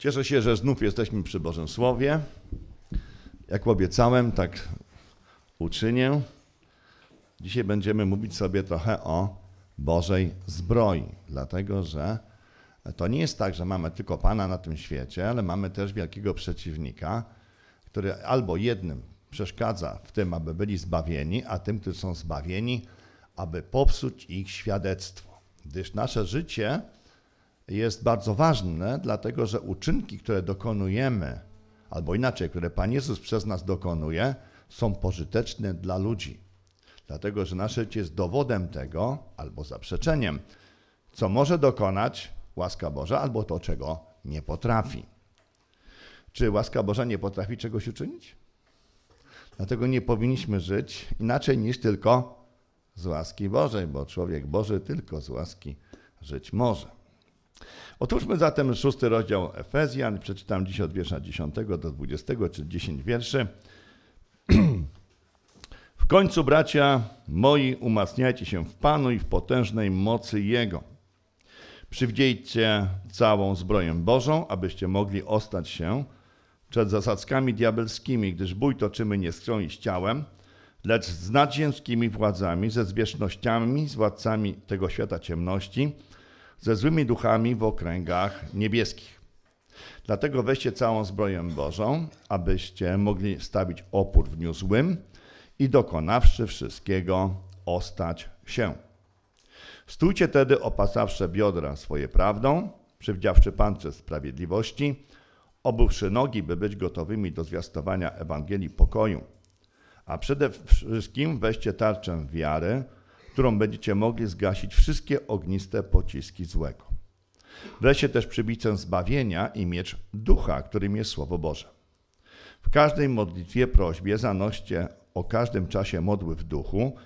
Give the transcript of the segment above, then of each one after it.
Cieszę się, że znów jesteśmy przy Bożym Słowie. Jak obiecałem, tak uczynię. Dzisiaj będziemy mówić sobie trochę o Bożej zbroi, dlatego że to nie jest tak, że mamy tylko Pana na tym świecie, ale mamy też wielkiego przeciwnika, który albo jednym przeszkadza w tym, aby byli zbawieni, a tym, którzy są zbawieni, aby popsuć ich świadectwo. Gdyż nasze życie jest bardzo ważne, dlatego że uczynki, które dokonujemy, albo inaczej, które Pan Jezus przez nas dokonuje, są pożyteczne dla ludzi. Dlatego, że nasze życie jest dowodem tego, albo zaprzeczeniem, co może dokonać łaska Boża, albo to, czego nie potrafi. Czy łaska Boża nie potrafi czegoś uczynić? Dlatego nie powinniśmy żyć inaczej niż tylko z łaski Bożej, bo człowiek Boży tylko z łaski żyć może. Otóżmy zatem szósty rozdział Efezjan. Przeczytam dziś od wiersza 10 do 20, czy 10 wierszy. w końcu, bracia moi, umacniajcie się w Panu i w potężnej mocy Jego. Przywdziejcie całą zbroję Bożą, abyście mogli ostać się przed zasadzkami diabelskimi, gdyż bój toczymy nie z i z ciałem, lecz z nadziemskimi władzami, ze zwierzchnościami, z władcami tego świata ciemności – ze złymi duchami w okręgach niebieskich. Dlatego weźcie całą zbroję Bożą, abyście mogli stawić opór w dniu złym i dokonawszy wszystkiego, ostać się. Stójcie tedy opasawszy biodra swoje prawdą, przywdziawszy pancerz sprawiedliwości, obuwszy nogi, by być gotowymi do zwiastowania Ewangelii pokoju. A przede wszystkim weźcie tarczę wiary, którą będziecie mogli zgasić wszystkie ogniste pociski złego. Wreszcie też przybicę zbawienia i miecz ducha, którym jest Słowo Boże. W każdej modlitwie, prośbie zanoście o każdym czasie modły w duchu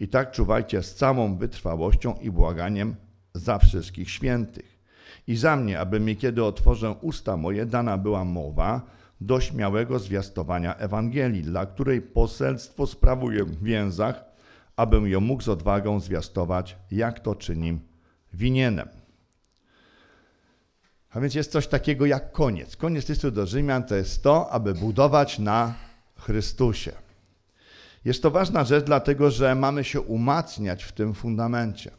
i tak czuwajcie z całą wytrwałością i błaganiem za wszystkich świętych. I za mnie, aby mi kiedy otworzę usta moje, dana była mowa do śmiałego zwiastowania Ewangelii, dla której poselstwo sprawuję w więzach, abym ją mógł z odwagą zwiastować, jak to czynim winienem. A więc jest coś takiego jak koniec. Koniec listu do Rzymian to jest to, aby budować na Chrystusie. Jest to ważna rzecz, dlatego że mamy się umacniać w tym fundamencie.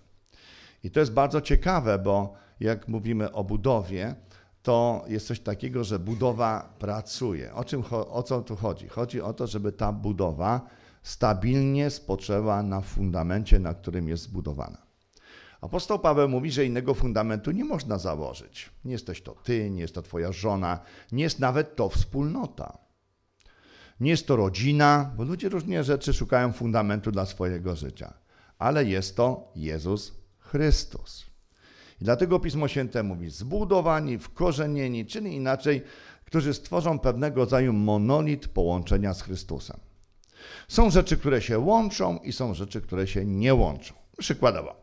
I to jest bardzo ciekawe, bo jak mówimy o budowie, to jest coś takiego, że budowa pracuje. O, czym, o co tu chodzi? Chodzi o to, żeby ta budowa stabilnie spoczęła na fundamencie, na którym jest zbudowana. Apostoł Paweł mówi, że innego fundamentu nie można założyć. Nie jesteś to ty, nie jest to twoja żona, nie jest nawet to wspólnota. Nie jest to rodzina, bo ludzie różne rzeczy szukają fundamentu dla swojego życia, ale jest to Jezus Chrystus. I dlatego Pismo Święte mówi: zbudowani, wkorzenieni, czyli inaczej, którzy stworzą pewnego rodzaju monolit połączenia z Chrystusem. Są rzeczy, które się łączą i są rzeczy, które się nie łączą. Przykładowo,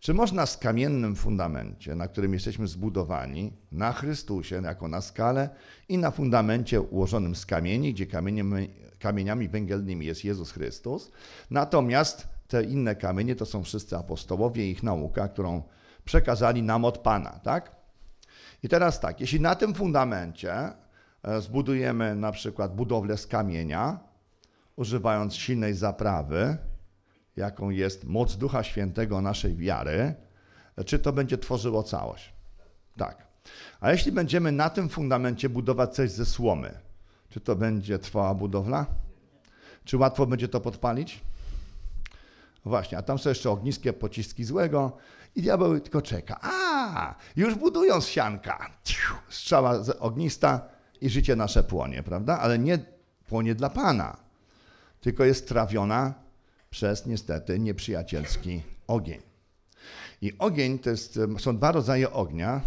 czy można z kamiennym fundamencie, na którym jesteśmy zbudowani, na Chrystusie, jako na skale i na fundamencie ułożonym z kamieni, gdzie kamieniami, kamieniami węgielnymi jest Jezus Chrystus, natomiast te inne kamienie to są wszyscy apostołowie i ich nauka, którą przekazali nam od Pana, tak? I teraz tak, jeśli na tym fundamencie e, zbudujemy na przykład budowlę z kamienia, używając silnej zaprawy, jaką jest moc Ducha Świętego naszej wiary, czy to będzie tworzyło całość. Tak. A jeśli będziemy na tym fundamencie budować coś ze słomy, czy to będzie trwała budowla? Czy łatwo będzie to podpalić? Właśnie, a tam są jeszcze ogniskie pociski złego i diabeł tylko czeka. A, już budują z sianka. Strzała ognista i życie nasze płonie, prawda? Ale nie płonie dla Pana tylko jest trawiona przez niestety nieprzyjacielski ogień. I ogień to jest, są dwa rodzaje ognia.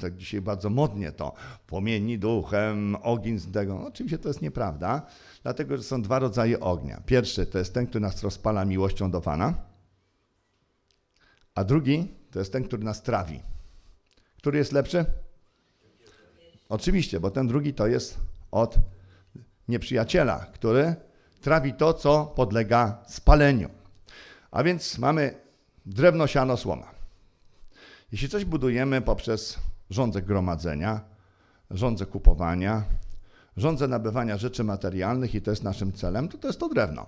Tak dzisiaj bardzo modnie to płomieni duchem, ogień z tego. Oczywiście to jest nieprawda, dlatego że są dwa rodzaje ognia. Pierwszy to jest ten, który nas rozpala miłością do Pana, a drugi to jest ten, który nas trawi. Który jest lepszy? Oczywiście, bo ten drugi to jest od nieprzyjaciela, który trawi to, co podlega spaleniu. A więc mamy drewno, siano, słoma. Jeśli coś budujemy poprzez rządzę gromadzenia, rządzę kupowania, rządzę nabywania rzeczy materialnych i to jest naszym celem, to to jest to drewno.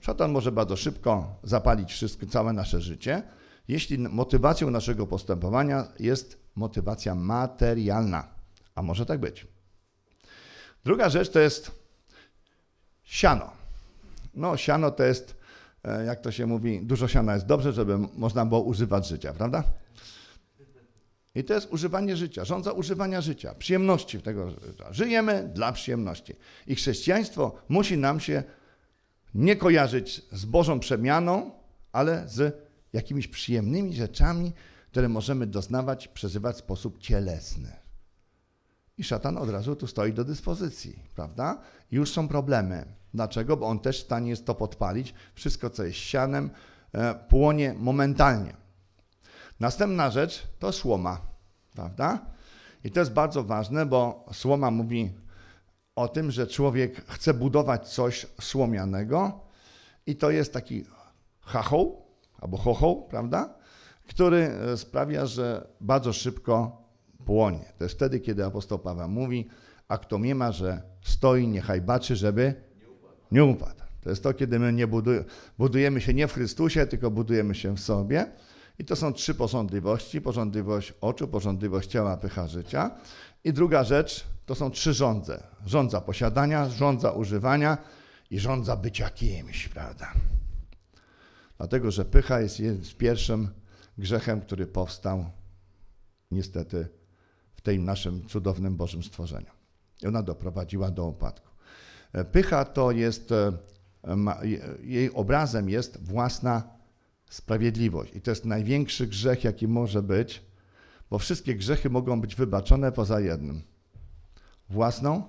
Szatan może bardzo szybko zapalić wszystko, całe nasze życie, jeśli motywacją naszego postępowania jest motywacja materialna. A może tak być. Druga rzecz to jest siano. No, siano to jest, e, jak to się mówi, dużo siana jest dobrze, żeby można było używać życia, prawda? I to jest używanie życia, rządza używania życia, przyjemności tego życia. Żyjemy dla przyjemności. I chrześcijaństwo musi nam się nie kojarzyć z Bożą przemianą, ale z jakimiś przyjemnymi rzeczami, które możemy doznawać, przeżywać w sposób cielesny. I szatan od razu tu stoi do dyspozycji, prawda? Już są problemy. Dlaczego? Bo on też w stanie jest to podpalić. Wszystko, co jest sianem, e, płonie momentalnie. Następna rzecz to słoma, prawda? I to jest bardzo ważne, bo słoma mówi o tym, że człowiek chce budować coś słomianego i to jest taki hachoł albo chochoł, prawda? Który e, sprawia, że bardzo szybko płonie. To jest wtedy, kiedy apostoł Paweł mówi, a kto nie ma, że stoi, niechaj baczy, żeby nie upadł. To jest to, kiedy my nie budujemy, budujemy się nie w Chrystusie, tylko budujemy się w sobie. I to są trzy posądliwości. porządliwość oczu, porządliwość ciała, pycha życia. I druga rzecz to są trzy rządze. Rządza posiadania, rządza używania i rządza bycia kimś, prawda? Dlatego, że pycha jest, jest pierwszym grzechem, który powstał niestety w tym naszym cudownym Bożym stworzeniu. I ona doprowadziła do upadku. E, pycha to jest, e, jej obrazem jest własna sprawiedliwość. I to jest największy grzech, jaki może być, bo wszystkie grzechy mogą być wybaczone poza jednym. Własną?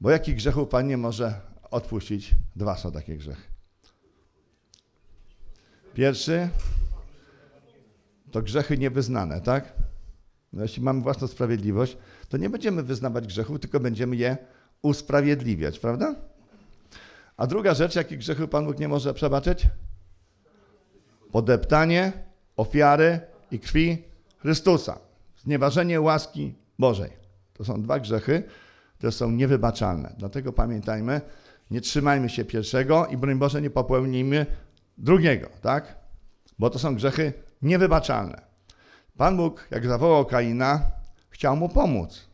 Bo jakich grzechów Pan nie może odpuścić? Dwa są takie grzechy. Pierwszy to grzechy niewyznane, tak? No jeśli mamy własną sprawiedliwość, to nie będziemy wyznawać grzechów, tylko będziemy je usprawiedliwiać, prawda? A druga rzecz, jakich grzechów Pan Bóg nie może przebaczyć? Podeptanie, ofiary i krwi Chrystusa. Znieważenie łaski Bożej. To są dwa grzechy, które są niewybaczalne. Dlatego pamiętajmy, nie trzymajmy się pierwszego i broń Boże nie popełnijmy drugiego, tak? Bo to są grzechy niewybaczalne. Pan Bóg, jak zawołał Kaina, chciał mu pomóc.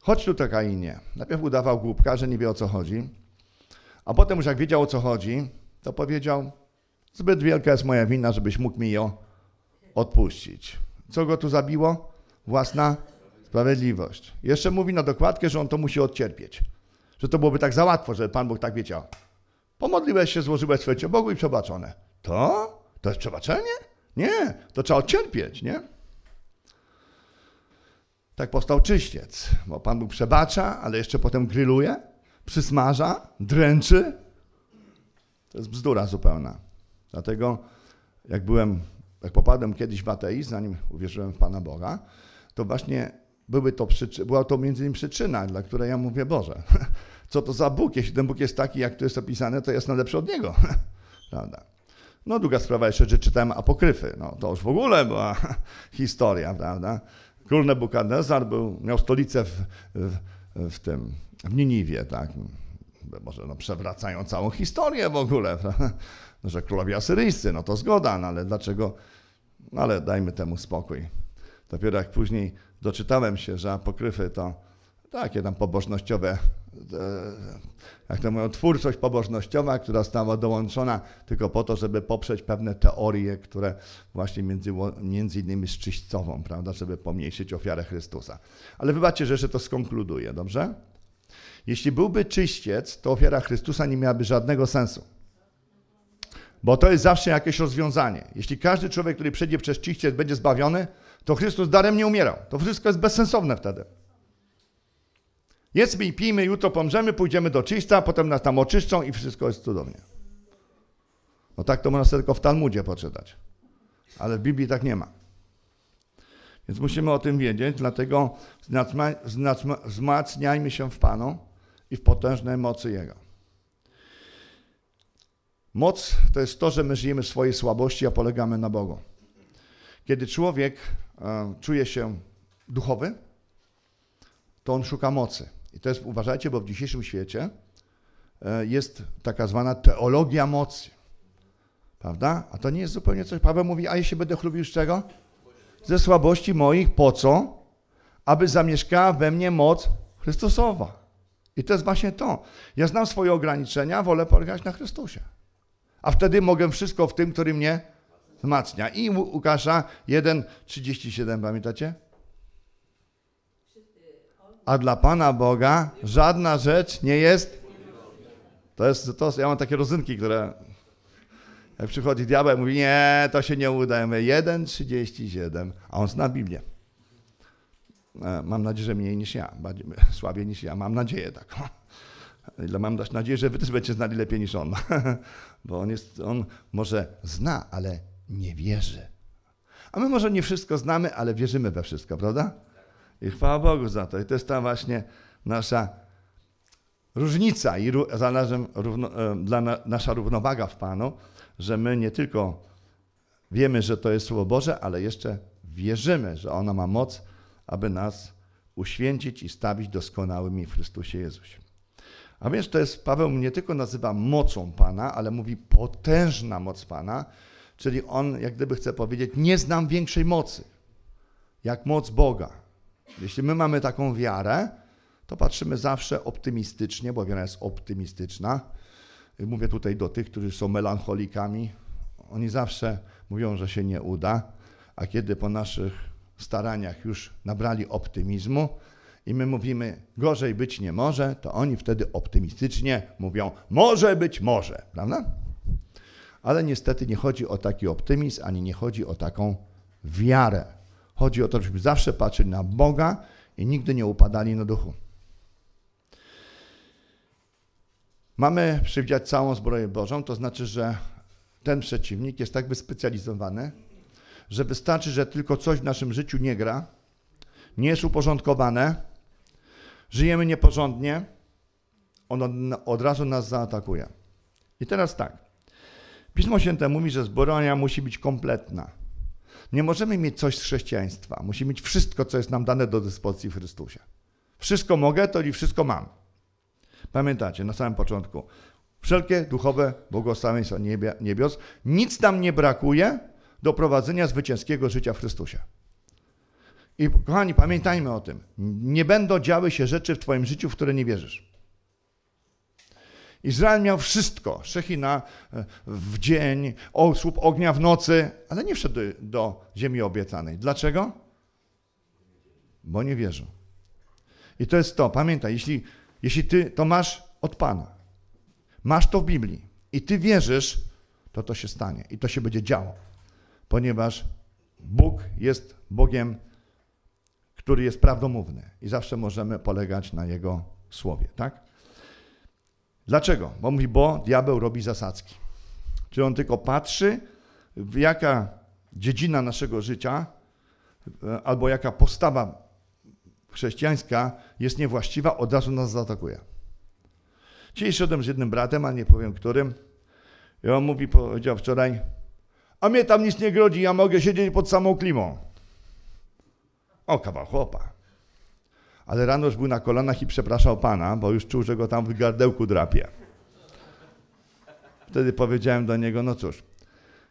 Chodź tutaj, Kainie. Najpierw udawał głupka, że nie wie o co chodzi, a potem już jak wiedział o co chodzi, to powiedział, zbyt wielka jest moja wina, żebyś mógł mi ją odpuścić. Co go tu zabiło? Własna sprawiedliwość. Jeszcze mówi na dokładkę, że on to musi odcierpieć. Że to byłoby tak za łatwo, żeby Pan Bóg tak wiedział. Pomodliłeś się, złożyłeś swoje Bogu i przebaczone. To? To jest przebaczenie? Nie, to trzeba cierpieć, nie? Tak powstał czyściec, bo Pan Bóg przebacza, ale jeszcze potem grilluje, przysmaża, dręczy. To jest bzdura zupełna. Dlatego jak byłem, jak popadłem kiedyś w ateizm, zanim uwierzyłem w Pana Boga, to właśnie były to przyczy- była to między innymi przyczyna, dla której ja mówię, Boże, co to za Bóg? Jeśli ten Bóg jest taki, jak tu jest opisane, to jest na od Niego. Prawda? No druga sprawa jeszcze, że czytałem apokryfy. No to już w ogóle była historia, prawda? Król Nebukadnezar był, miał stolicę w, w, w tym, w Niniwie, tak? Może no, przewracają całą historię w ogóle, prawda? No, że królowie asyryjscy, no to zgoda, no ale dlaczego? No ale dajmy temu spokój. Dopiero jak później doczytałem się, że apokryfy to takie tam pobożnościowe E, jak to mówią, twórczość pobożnościowa, która stała dołączona tylko po to, żeby poprzeć pewne teorie, które właśnie między, między innymi z czyśćcową, prawda, żeby pomniejszyć ofiarę Chrystusa. Ale wybaczcie, że się to skonkluduję, dobrze? Jeśli byłby czyściec, to ofiara Chrystusa nie miałaby żadnego sensu. Bo to jest zawsze jakieś rozwiązanie. Jeśli każdy człowiek, który przejdzie przez czyściec, będzie zbawiony, to Chrystus darem nie umierał. To wszystko jest bezsensowne wtedy. Jedzmy i pijmy, jutro pomrzemy, pójdziemy do czysta, potem nas tam oczyszczą i wszystko jest cudownie. No tak to można tylko w Talmudzie poczytać. Ale w Biblii tak nie ma. Więc musimy o tym wiedzieć, dlatego wzmacniajmy się w Panu i w potężnej mocy Jego. Moc to jest to, że my żyjemy swojej słabości, a polegamy na Bogu. Kiedy człowiek e, czuje się duchowy, to on szuka mocy. I to jest, uważajcie, bo w dzisiejszym świecie e, jest taka zwana teologia mocy. Prawda? A to nie jest zupełnie coś. Paweł mówi, a jeśli będę chlubił z czego? Ze słabości moich. Po co? Aby zamieszkała we mnie moc Chrystusowa. I to jest właśnie to. Ja znam swoje ograniczenia, wolę polegać na Chrystusie. A wtedy mogę wszystko w tym, który mnie wzmacnia. I Łukasza 1,37, pamiętacie? a dla Pana Boga żadna rzecz nie jest. To jest to, ja mam takie rozynki, które jak przychodzi diabeł, mówi, nie, to się nie uda. Ja 1,37, a on zna Biblię. E, mam nadzieję, że mniej niż ja, bardziej, słabiej niż ja, mam nadzieję tak. Ile mam dać nadzieję, że wy też będziecie znali lepiej niż on. Bo on, jest, on może zna, ale nie wierzy. A my może nie wszystko znamy, ale wierzymy we wszystko, prawda? I chwała Bogu za to. I to jest ta właśnie nasza różnica i zarazem równo, e, dla na, nasza równowaga w Panu, że my nie tylko wiemy, że to jest Słowo Boże, ale jeszcze wierzymy, że ono ma moc, aby nas uświęcić i stawić doskonałymi w Chrystusie Jezusie. A więc to jest, Paweł nie tylko nazywa mocą Pana, ale mówi potężna moc Pana, czyli on jak gdyby chce powiedzieć, nie znam większej mocy, jak moc Boga. Jeśli my mamy taką wiarę, to patrzymy zawsze optymistycznie, bo wiara jest optymistyczna. Mówię tutaj do tych, którzy są melancholikami. Oni zawsze mówią, że się nie uda, a kiedy po naszych staraniach już nabrali optymizmu i my mówimy, gorzej być nie może, to oni wtedy optymistycznie mówią, może być może, prawda? Ale niestety nie chodzi o taki optymizm, ani nie chodzi o taką wiarę. Chodzi o to, żebyśmy zawsze patrzyli na Boga i nigdy nie upadali na duchu. Mamy przywdziać całą zbroję Bożą, to znaczy, że ten przeciwnik jest tak wyspecjalizowany, że wystarczy, że tylko coś w naszym życiu nie gra, nie jest uporządkowane, żyjemy nieporządnie, on od razu nas zaatakuje. I teraz tak. Pismo Święte mówi, że zbroja musi być kompletna. Nie możemy mieć coś z chrześcijaństwa. Musimy mieć wszystko, co jest nam dane do dyspozycji w Chrystusie. Wszystko mogę, to i wszystko mam. Pamiętacie, na samym początku. Wszelkie duchowe błogosławieństwa niebios. Nic nam nie brakuje do prowadzenia zwycięskiego życia w Chrystusie. I kochani, pamiętajmy o tym. Nie będą działy się rzeczy w Twoim życiu, w które nie wierzysz. Izrael miał wszystko, Szechina e, w dzień, słup ognia w nocy, ale nie wszedł do ziemi obiecanej. Dlaczego? Bo nie wierzą. I to jest to, pamiętaj, jeśli, jeśli ty to masz od Pana, masz to w Biblii i ty wierzysz, to to się stanie i to się będzie działo, ponieważ Bóg jest Bogiem, który jest prawdomówny i zawsze możemy polegać na Jego słowie, tak? Dlaczego? Bo mówi, bo diabeł robi zasadzki. Czyli on tylko patrzy, w jaka dziedzina naszego życia e, albo jaka postawa chrześcijańska jest niewłaściwa, od razu nas zaatakuje. Dzisiaj szedłem z jednym bratem, a nie powiem którym, i on mówi, powiedział wczoraj, a mnie tam nic nie grodzi, ja mogę siedzieć pod samą klimą. O, kawał chłopa ale rano już był na kolanach i przepraszał Pana, bo już czuł, że go tam w gardełku drapie. Wtedy powiedziałem do niego, no cóż,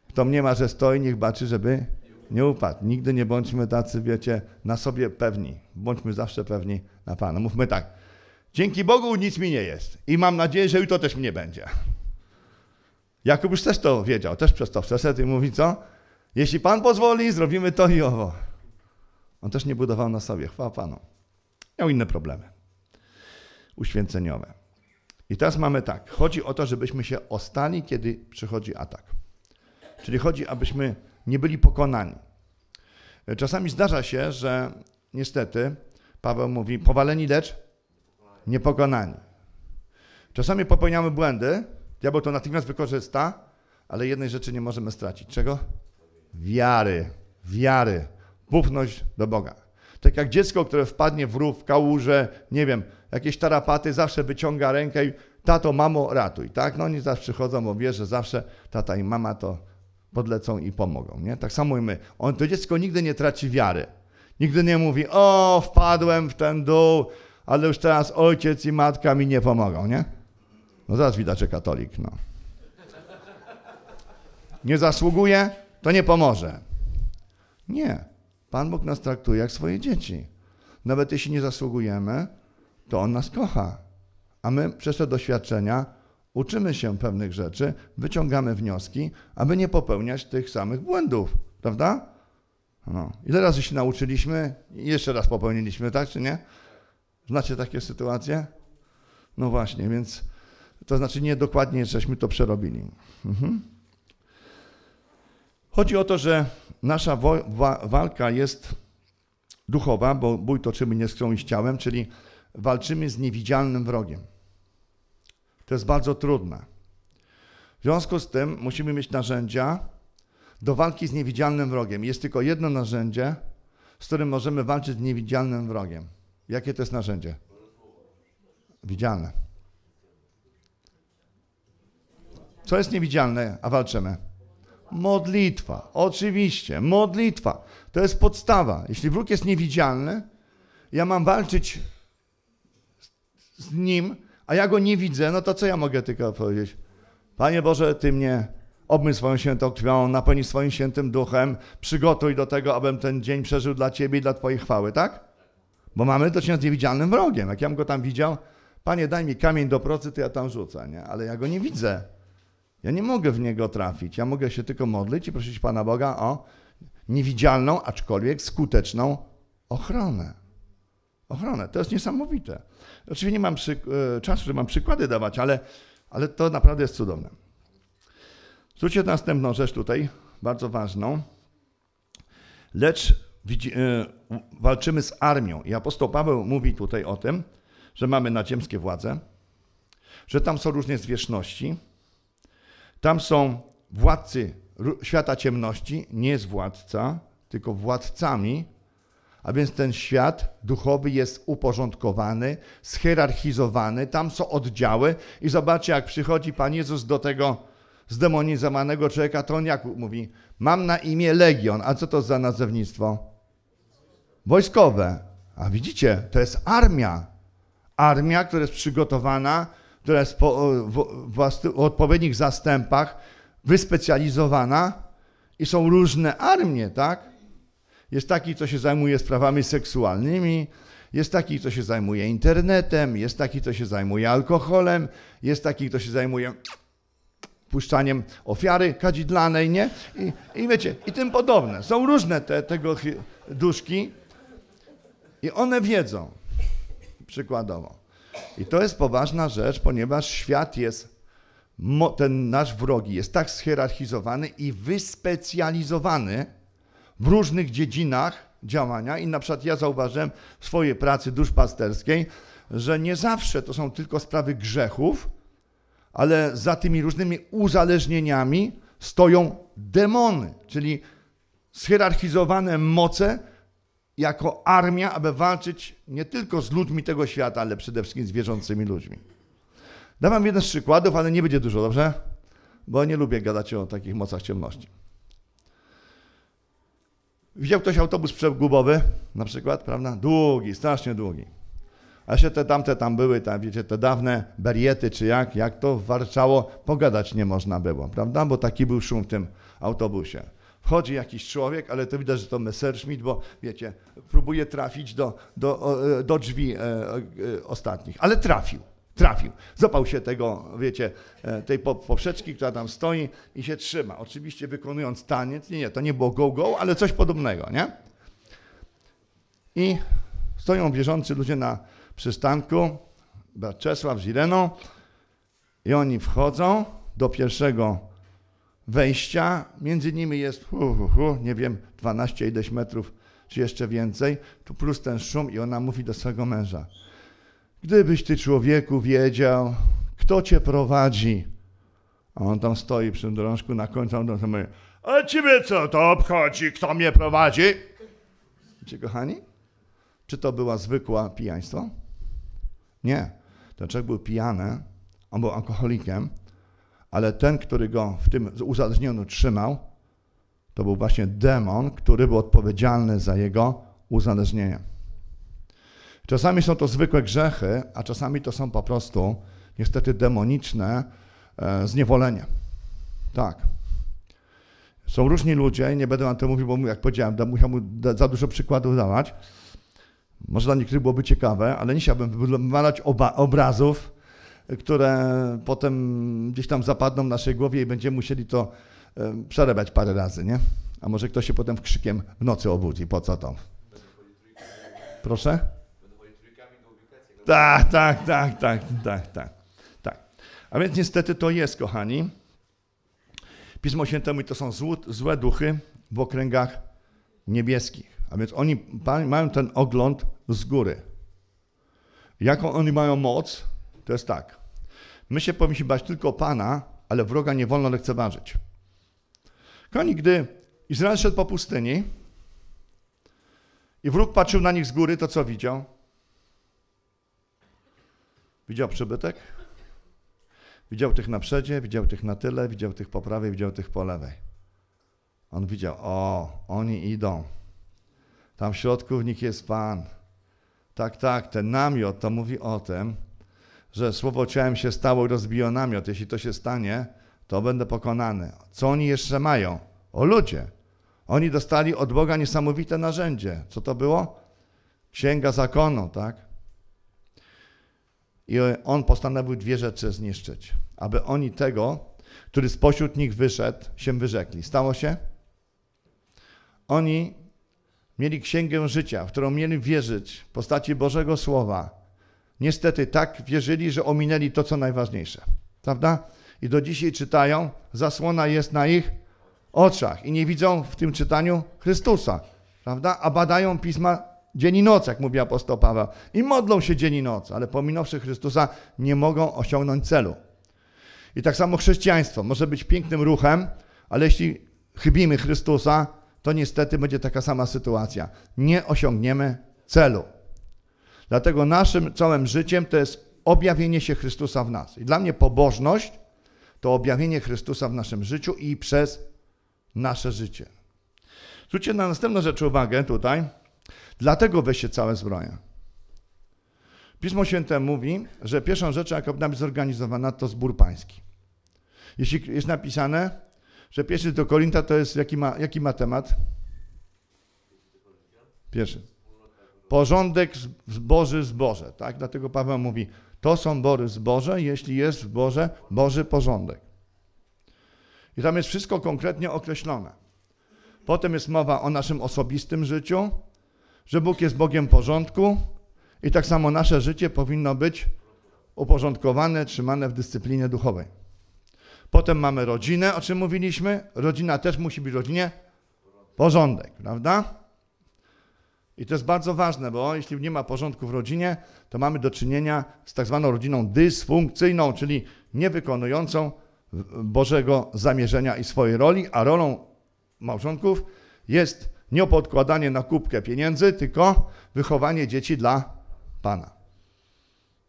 kto mnie ma, że stoi, niech baczy, żeby nie upadł. Nigdy nie bądźmy tacy, wiecie, na sobie pewni. Bądźmy zawsze pewni na Pana. Mówmy tak, dzięki Bogu nic mi nie jest i mam nadzieję, że jutro też mnie będzie. Jakub już też to wiedział, też przez to przeszedł i mówi, co? Jeśli Pan pozwoli, zrobimy to i owo. On też nie budował na sobie, chwała Panu. Miał inne problemy uświęceniowe. I teraz mamy tak. Chodzi o to, żebyśmy się ostali, kiedy przychodzi atak. Czyli chodzi, abyśmy nie byli pokonani. Czasami zdarza się, że niestety Paweł mówi powaleni, lecz niepokonani. Czasami popełniamy błędy, diabeł to natychmiast wykorzysta, ale jednej rzeczy nie możemy stracić. Czego? Wiary. Wiary. Bufność do Boga. Tak jak dziecko, które wpadnie w rów, w kałuże, nie wiem, jakieś tarapaty, zawsze wyciąga rękę i tato, mamo, ratuj, tak? No oni zawsze przychodzą, bo wie, że zawsze tata i mama to podlecą i pomogą, nie? Tak samo i my. On, to dziecko nigdy nie traci wiary. Nigdy nie mówi, o, wpadłem w ten dół, ale już teraz ojciec i matka mi nie pomogą, nie? No zaraz widać, że katolik, no. Nie zasługuje, to nie pomoże. Nie. Pan Bóg nas traktuje jak swoje dzieci. Nawet jeśli nie zasługujemy, to On nas kocha. A my przez te doświadczenia uczymy się pewnych rzeczy, wyciągamy wnioski, aby nie popełniać tych samych błędów, prawda? No. Ile razy się nauczyliśmy i jeszcze raz popełniliśmy, tak czy nie? Znacie takie sytuacje? No właśnie, więc to znaczy nie dokładnie żeśmy to przerobili. Mhm. Chodzi o to, że nasza wa walka jest duchowa, bo bój toczymy nie z krwią i z ciałem, czyli walczymy z niewidzialnym wrogiem. To jest bardzo trudne. W związku z tym musimy mieć narzędzia do walki z niewidzialnym wrogiem. Jest tylko jedno narzędzie, z którym możemy walczyć z niewidzialnym wrogiem. Jakie to jest narzędzie? Widzialne. Co jest niewidzialne, a walczymy? Modlitwa, oczywiście, modlitwa. To jest podstawa. Jeśli wróg jest niewidzialny, ja mam walczyć z nim, a ja go nie widzę, no to co ja mogę tylko powiedzieć? Panie Boże, Ty mnie obmyj swoją świętą krwią, napełnij swoim świętym duchem, przygotuj do tego, abym ten dzień przeżył dla Ciebie i dla Twojej chwały, tak? Bo mamy do czynienia z niewidzialnym wrogiem. Jak ja bym go tam widział, Panie, daj mi kamień do procy, to ja tam rzucę, nie? Ale ja go nie widzę. Ja nie mogę w niego trafić. Ja mogę się tylko modlić i prosić Pana Boga o niewidzialną, aczkolwiek skuteczną ochronę. Ochronę. To jest niesamowite. Oczywiście nie mam e, czasu, żeby mam przykłady dawać, ale, ale to naprawdę jest cudowne. Zwróćcie następną rzecz tutaj, bardzo ważną. Lecz widzi, e, walczymy z armią. I apostoł Paweł mówi tutaj o tym, że mamy nadziemskie władze, że tam są różne zwierzchności, tam są władcy świata ciemności, nie jest władca, tylko władcami, a więc ten świat duchowy jest uporządkowany, schierarchizowany, tam są oddziały i zobaczcie, jak przychodzi Pan Jezus do tego zdemonizowanego człowieka, to on jak mówi, mam na imię Legion, a co to za nazewnictwo? Wojskowe. A widzicie, to jest armia. Armia, która jest przygotowana która jest w odpowiednich zastępach wyspecjalizowana i są różne armie, tak? Jest taki, co się zajmuje sprawami seksualnymi, jest taki, co się zajmuje internetem, jest taki, co się zajmuje alkoholem, jest taki, kto się zajmuje puszczaniem ofiary kadzidlanej, nie? I, i wiecie, i tym podobne. Są różne te, tego duszki i one wiedzą, przykładowo. I to jest poważna rzecz, ponieważ świat jest, ten nasz wrogi jest tak schierarchizowany i wyspecjalizowany w różnych dziedzinach działania. I na przykład ja zauważyłem w swojej pracy duszpasterskiej, że nie zawsze to są tylko sprawy grzechów, ale za tymi różnymi uzależnieniami stoją demony, czyli schierarchizowane moce, jako armia, aby walczyć nie tylko z ludźmi tego świata, ale przede wszystkim z wierzącymi ludźmi. Dam wam jeden z przykładów, ale nie będzie dużo, dobrze? Bo nie lubię gadać o takich mocach ciemności. Widział ktoś autobus przegubowy, na przykład, prawda? Długi, strasznie długi. A się te tamte tam były, tam wiecie, te dawne beriety czy jak, jak to warczało, pogadać nie można było, prawda? Bo taki był szum w tym autobusie. Wchodzi jakiś człowiek, ale to widać, że to Messerschmitt, bo wiecie, próbuje trafić do, do, e, do drzwi e, e, ostatnich, ale trafił trafił. Zopał się tego, wiecie, tej poprzeczki, która tam stoi i się trzyma. Oczywiście wykonując taniec, nie, nie, to nie było go-go, ale coś podobnego, nie? I stoją wierzący ludzie na przystanku, Czesław z Ireną i oni wchodzą do pierwszego wejścia. Między nimi jest, hu, hu, hu, nie wiem, 12 ileś metrów, czy jeszcze więcej. Tu plus ten szum i ona mówi do swego męża. Gdybyś ty, człowieku, wiedział, kto cię prowadzi. A on tam stoi przy drążku na końcu, on tam mówi, a ciebie co to obchodzi, kto mnie prowadzi? Wiecie, kochani? Czy to była zwykła pijaństwo? Nie. Ten człowiek był pijany, on był alkoholikiem, ale ten, który go w tym uzależnieniu trzymał, to był właśnie demon, który był odpowiedzialny za jego uzależnienie. Czasami są to zwykłe grzechy, a czasami to są po prostu niestety demoniczne e, zniewolenie. Tak. Są różni ludzie, nie będę wam to mówił, bo jak powiedziałem, da, musiałbym za dużo przykładów dawać. Może dla niektórych byłoby ciekawe, ale nie chciałbym wymalać obrazów, które potem gdzieś tam zapadną w naszej głowie i będziemy musieli to przerabiać parę razy, nie? A może ktoś się potem krzykiem w nocy obudzi, po co to? Proszę? Tak, tak, tak, tak, tak, tak, tak. A więc niestety to jest, kochani. Pismo Święte mówi, to są złe duchy w okręgach niebieskich. A więc oni mają ten ogląd z góry. Jaką oni mają moc? to jest tak. My się powinniśmy bać tylko Pana, ale wroga nie wolno lekceważyć. Kochani, gdy Izrael szedł po pustyni i wróg patrzył na nich z góry, to co widział? Widział przybytek? Widział tych na przodzie, widział tych na tyle, widział tych po prawej, widział tych po lewej. On widział, o, oni idą. Tam w środku w nich jest Pan. Tak, tak, ten namiot to mówi o tym, że słowo ciałem się stało i rozbiło namiot. Jeśli to się stanie, to będę pokonany. Co oni jeszcze mają? O ludzie. Oni dostali od Boga niesamowite narzędzie. Co to było? Księga zakonu, tak? I on postanowił dwie rzeczy zniszczyć, aby oni tego, który spośród nich wyszedł, się wyrzekli. Stało się? Oni mieli księgę życia, w którą mieli wierzyć w postaci Bożego Słowa niestety tak wierzyli, że ominęli to, co najważniejsze. Prawda? I do dzisiaj czytają, zasłona jest na ich oczach i nie widzą w tym czytaniu Chrystusa. Prawda? A badają pisma dzień i noc, jak mówi apostoł Paweł. I modlą się dzień i noc, ale pominąwszy Chrystusa nie mogą osiągnąć celu. I tak samo chrześcijaństwo może być pięknym ruchem, ale jeśli chybimy Chrystusa, to niestety będzie taka sama sytuacja. Nie osiągniemy celu. Dlatego naszym całym życiem to jest objawienie się Chrystusa w nas. I dla mnie pobożność to objawienie Chrystusa w naszym życiu i przez nasze życie. Zwróćcie na następną rzecz uwagę tutaj. Dlatego weźcie całe zbroje. Pismo Święte mówi, że pierwszą rzeczą, jaka powinna być zorganizowana, to zbór pański. Jeśli jest napisane, że pierwszy do Korinta to jest jaki ma, jaki ma temat? Pierwszy porządek zboży zboże. Tak? Dlatego Paweł mówi, to są bory zboże, jeśli jest w Boże Boży porządek. I tam jest wszystko konkretnie określone. Potem jest mowa o naszym osobistym życiu, że Bóg jest Bogiem porządku i tak samo nasze życie powinno być uporządkowane, trzymane w dyscyplinie duchowej. Potem mamy rodzinę, o czym mówiliśmy. Rodzina też musi być rodzinie porządek, prawda? I to jest bardzo ważne, bo jeśli nie ma porządku w rodzinie, to mamy do czynienia z tak zwaną rodziną dysfunkcyjną, czyli niewykonującą Bożego zamierzenia i swojej roli, a rolą małżonków jest nie podkładanie na kubkę pieniędzy, tylko wychowanie dzieci dla Pana.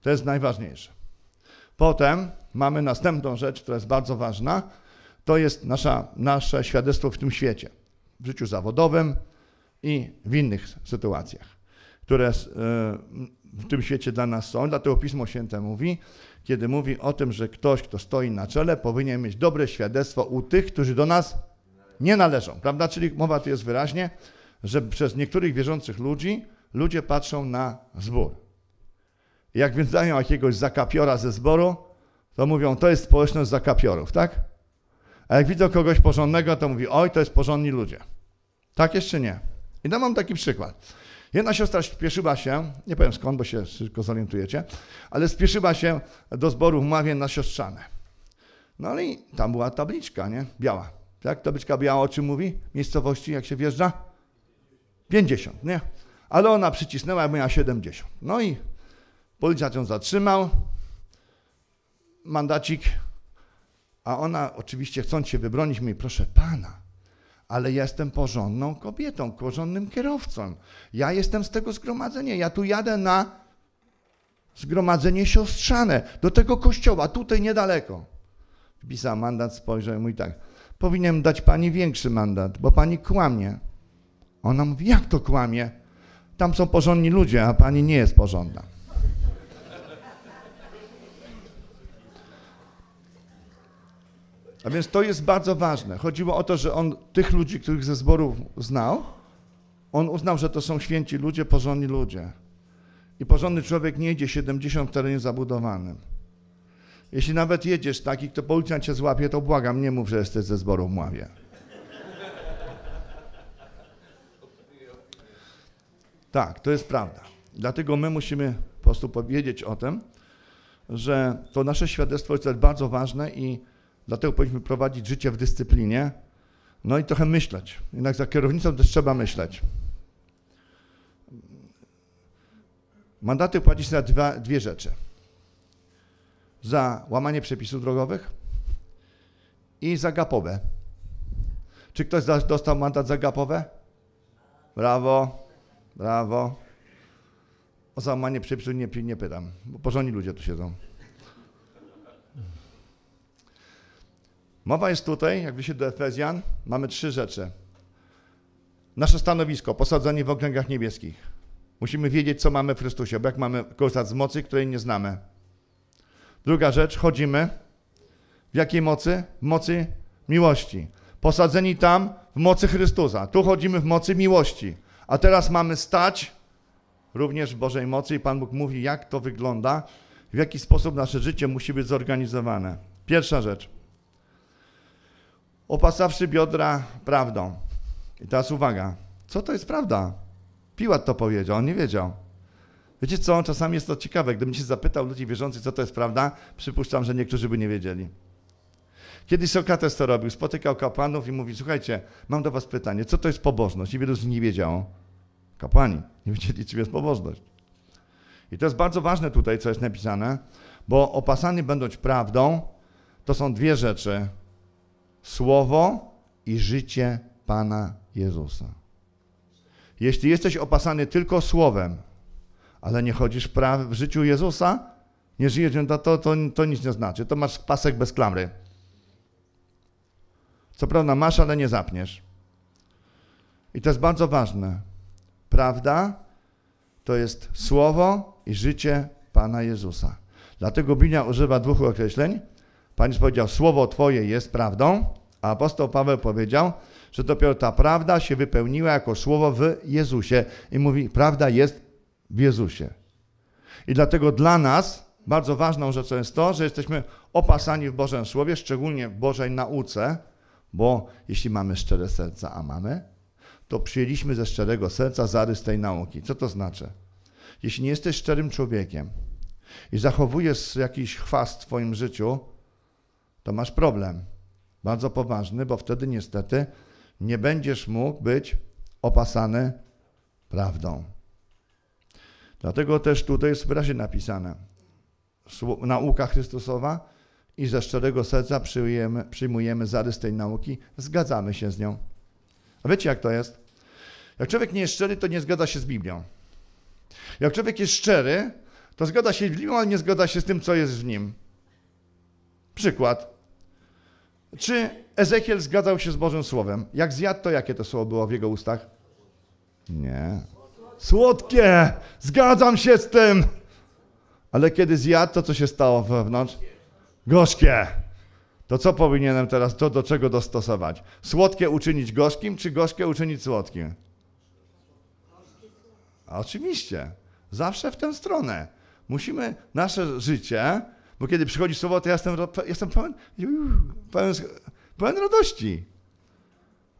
To jest najważniejsze. Potem mamy następną rzecz, która jest bardzo ważna. To jest nasza, nasze świadectwo w tym świecie, w życiu zawodowym, i w innych sytuacjach, które e, w tym świecie dla nas są. Dlatego Pismo Święte mówi, kiedy mówi o tym, że ktoś, kto stoi na czele, powinien mieć dobre świadectwo u tych, którzy do nas nie należą. Prawda? Czyli mowa tu jest wyraźnie, że przez niektórych wierzących ludzi ludzie patrzą na zbór. Jak więc dają jakiegoś zakapiora ze zboru, to mówią, to jest społeczność zakapiorów, tak? A jak widzą kogoś porządnego, to mówi, oj, to jest porządni ludzie. Tak jeszcze nie. I dam wam taki przykład. Jedna siostra spieszyła się, nie powiem skąd, bo się szybko zorientujecie, ale spieszyła się do zboru w Mawie na Siostrzane. No i tam była tabliczka, nie? Biała. Tak? Tabliczka biała o czym mówi? Miejscowości, jak się wjeżdża? 50, nie? Ale ona przycisnęła, miała 70. No i policjant ją zatrzymał, mandacik, a ona oczywiście chcąc się wybronić, mówi, proszę pana, ale jestem porządną kobietą, porządnym kierowcą. Ja jestem z tego zgromadzenia. Ja tu jadę na zgromadzenie siostrzane, do tego kościoła, tutaj niedaleko. Wpisał mandat, spojrzał i mówi tak, powinien dać pani większy mandat, bo pani kłamie. Ona mówi, jak to kłamie? Tam są porządni ludzie, a pani nie jest porządna. A więc to jest bardzo ważne. Chodziło o to, że on tych ludzi, których ze zborów znał, on uznał, że to są święci ludzie, porządni ludzie. I porządny człowiek nie idzie 70 w terenie zabudowanym. Jeśli nawet jedziesz taki, kto policjant cię złapie, to błagam, nie mów, że jesteś ze zboru w Mławie. Tak, to jest prawda. Dlatego my musimy po prostu powiedzieć o tym, że to nasze świadectwo jest bardzo ważne i Dlatego powinniśmy prowadzić życie w dyscyplinie, no i trochę myśleć. Jednak za kierownicą też trzeba myśleć. Mandaty płaci się na dwa, dwie rzeczy. Za łamanie przepisów drogowych i za gapowe. Czy ktoś dostał mandat za gapowe? Brawo, brawo. O załamanie przepisów nie, nie pytam, bo porządni ludzie tu siedzą. Mowa jest tutaj, jak się do Efezjan, mamy trzy rzeczy. Nasze stanowisko, posadzenie w okręgach niebieskich. Musimy wiedzieć, co mamy w Chrystusie, bo jak mamy korzystać z mocy, której nie znamy. Druga rzecz, chodzimy. W jakiej mocy? W mocy miłości. Posadzeni tam w mocy Chrystusa. Tu chodzimy w mocy miłości. A teraz mamy stać również w Bożej mocy i Pan Bóg mówi, jak to wygląda, w jaki sposób nasze życie musi być zorganizowane. Pierwsza rzecz – opasawszy biodra prawdą. I teraz uwaga, co to jest prawda? Piłat to powiedział, on nie wiedział. Wiecie co, czasami jest to ciekawe, gdybym się zapytał ludzi wierzących, co to jest prawda, przypuszczam, że niektórzy by nie wiedzieli. Kiedyś Sokrates to robił, spotykał kapłanów i mówi, słuchajcie, mam do was pytanie, co to jest pobożność? I wielu z nich nie wiedziało. Kapłani nie wiedzieli, czym jest pobożność. I to jest bardzo ważne tutaj, co jest napisane, bo opasani będąc prawdą, to są dwie rzeczy słowo i życie Pana Jezusa. Jeśli jesteś opasany tylko słowem, ale nie chodzisz praw w życiu Jezusa, nie żyjesz, no to, to, to, to nic nie znaczy. To masz pasek bez klamry. Co prawda masz, ale nie zapniesz. I to jest bardzo ważne. Prawda to jest słowo i życie Pana Jezusa. Dlatego Biblia używa dwóch określeń. Pan powiedział, słowo Twoje jest prawdą, a apostoł Paweł powiedział, że dopiero ta prawda się wypełniła jako słowo w Jezusie. I mówi, prawda jest w Jezusie. I dlatego dla nas bardzo ważną rzeczą jest to, że jesteśmy opasani w Bożym Słowie, szczególnie w Bożej nauce, bo jeśli mamy szczere serca, a mamy, to przyjęliśmy ze szczerego serca zarys tej nauki. Co to znaczy? Jeśli nie jesteś szczerym człowiekiem i zachowujesz jakiś chwast w Twoim życiu, to masz problem. Bardzo poważny, bo wtedy niestety nie będziesz mógł być opasany prawdą. Dlatego też tutaj jest wyraźnie napisane: nauka Chrystusowa i ze szczerego serca przyjmujemy, przyjmujemy zarys tej nauki, zgadzamy się z nią. A wiecie, jak to jest? Jak człowiek nie jest szczery, to nie zgadza się z Biblią. Jak człowiek jest szczery, to zgadza się z Biblią, ale nie zgadza się z tym, co jest w nim. Przykład. Czy Ezekiel zgadzał się z Bożym Słowem? Jak zjadł, to jakie to słowo było w jego ustach? Nie. Słodkie! Zgadzam się z tym! Ale kiedy zjadł, to co się stało wewnątrz? Gorzkie! To co powinienem teraz, to do czego dostosować? Słodkie uczynić gorzkim, czy gorzkie uczynić słodkim? oczywiście, zawsze w tę stronę. Musimy nasze życie bo kiedy przychodzi sobota, ja jestem, jestem pełen, pełen, pełen radości.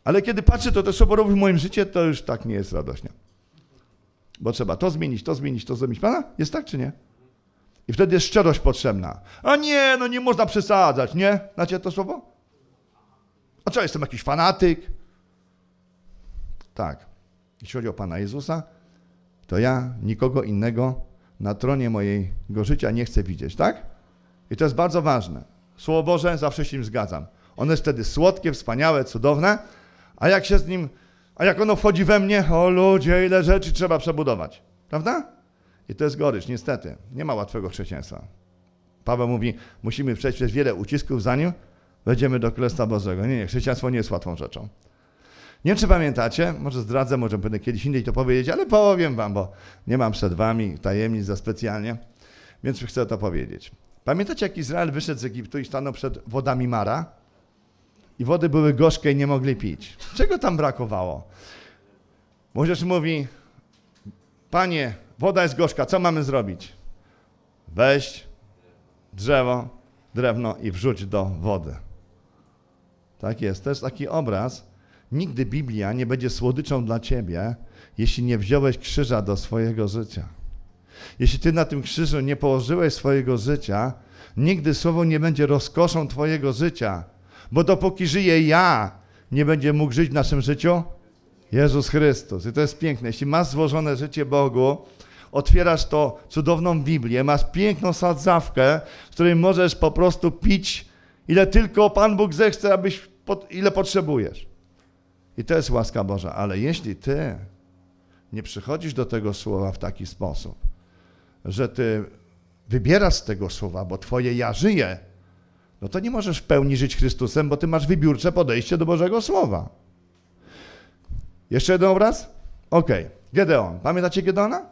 Ale kiedy patrzę to, to słowo robi w moim życiu, to już tak nie jest radośnie. Bo trzeba to zmienić, to zmienić, to zmienić. Pana? Jest tak czy nie? I wtedy jest szczerość potrzebna. A nie, no nie można przesadzać, nie? Znacie to słowo? A co, jestem jakiś fanatyk? Tak. Jeśli chodzi o Pana Jezusa, to ja nikogo innego na tronie mojego życia nie chcę widzieć, tak? I to jest bardzo ważne. Słowo Boże, zawsze się nim zgadzam. Ono jest wtedy słodkie, wspaniałe, cudowne, a jak się z nim, a jak ono wchodzi we mnie, o ludzie, ile rzeczy trzeba przebudować. Prawda? I to jest gorycz, niestety. Nie ma łatwego chrześcijaństwa. Paweł mówi, musimy przejść przez wiele ucisków, zanim wejdziemy do Królestwa Bożego. Nie, nie, chrześcijaństwo nie jest łatwą rzeczą. Nie wiem, czy pamiętacie, może zdradzę, może będę kiedyś indziej to powiedzieć, ale powiem wam, bo nie mam przed wami tajemnic za specjalnie, więc chcę to powiedzieć. Pamiętacie, jak Izrael wyszedł z Egiptu i stanął przed wodami Mara? I wody były gorzkie i nie mogli pić. Czego tam brakowało? Możesz mówi, panie, woda jest gorzka, co mamy zrobić? Weź drzewo, drewno i wrzuć do wody. Tak jest, to jest taki obraz. Nigdy Biblia nie będzie słodyczą dla ciebie, jeśli nie wziąłeś krzyża do swojego życia. Jeśli Ty na tym krzyżu nie położyłeś swojego życia, nigdy słowo nie będzie rozkoszą Twojego życia, bo dopóki żyję ja, nie będzie mógł żyć w naszym życiu Jezus Chrystus. I to jest piękne. Jeśli masz złożone życie Bogu, otwierasz to cudowną Biblię, masz piękną sadzawkę, w której możesz po prostu pić, ile tylko Pan Bóg zechce, abyś, ile potrzebujesz. I to jest łaska Boża. Ale jeśli ty nie przychodzisz do tego słowa w taki sposób, że ty wybierasz z tego słowa, bo twoje ja żyje, no to nie możesz w pełni żyć Chrystusem, bo ty masz wybiórcze podejście do Bożego Słowa. Jeszcze jeden obraz? Okej. Okay. Gedeon. Pamiętacie Gedeona?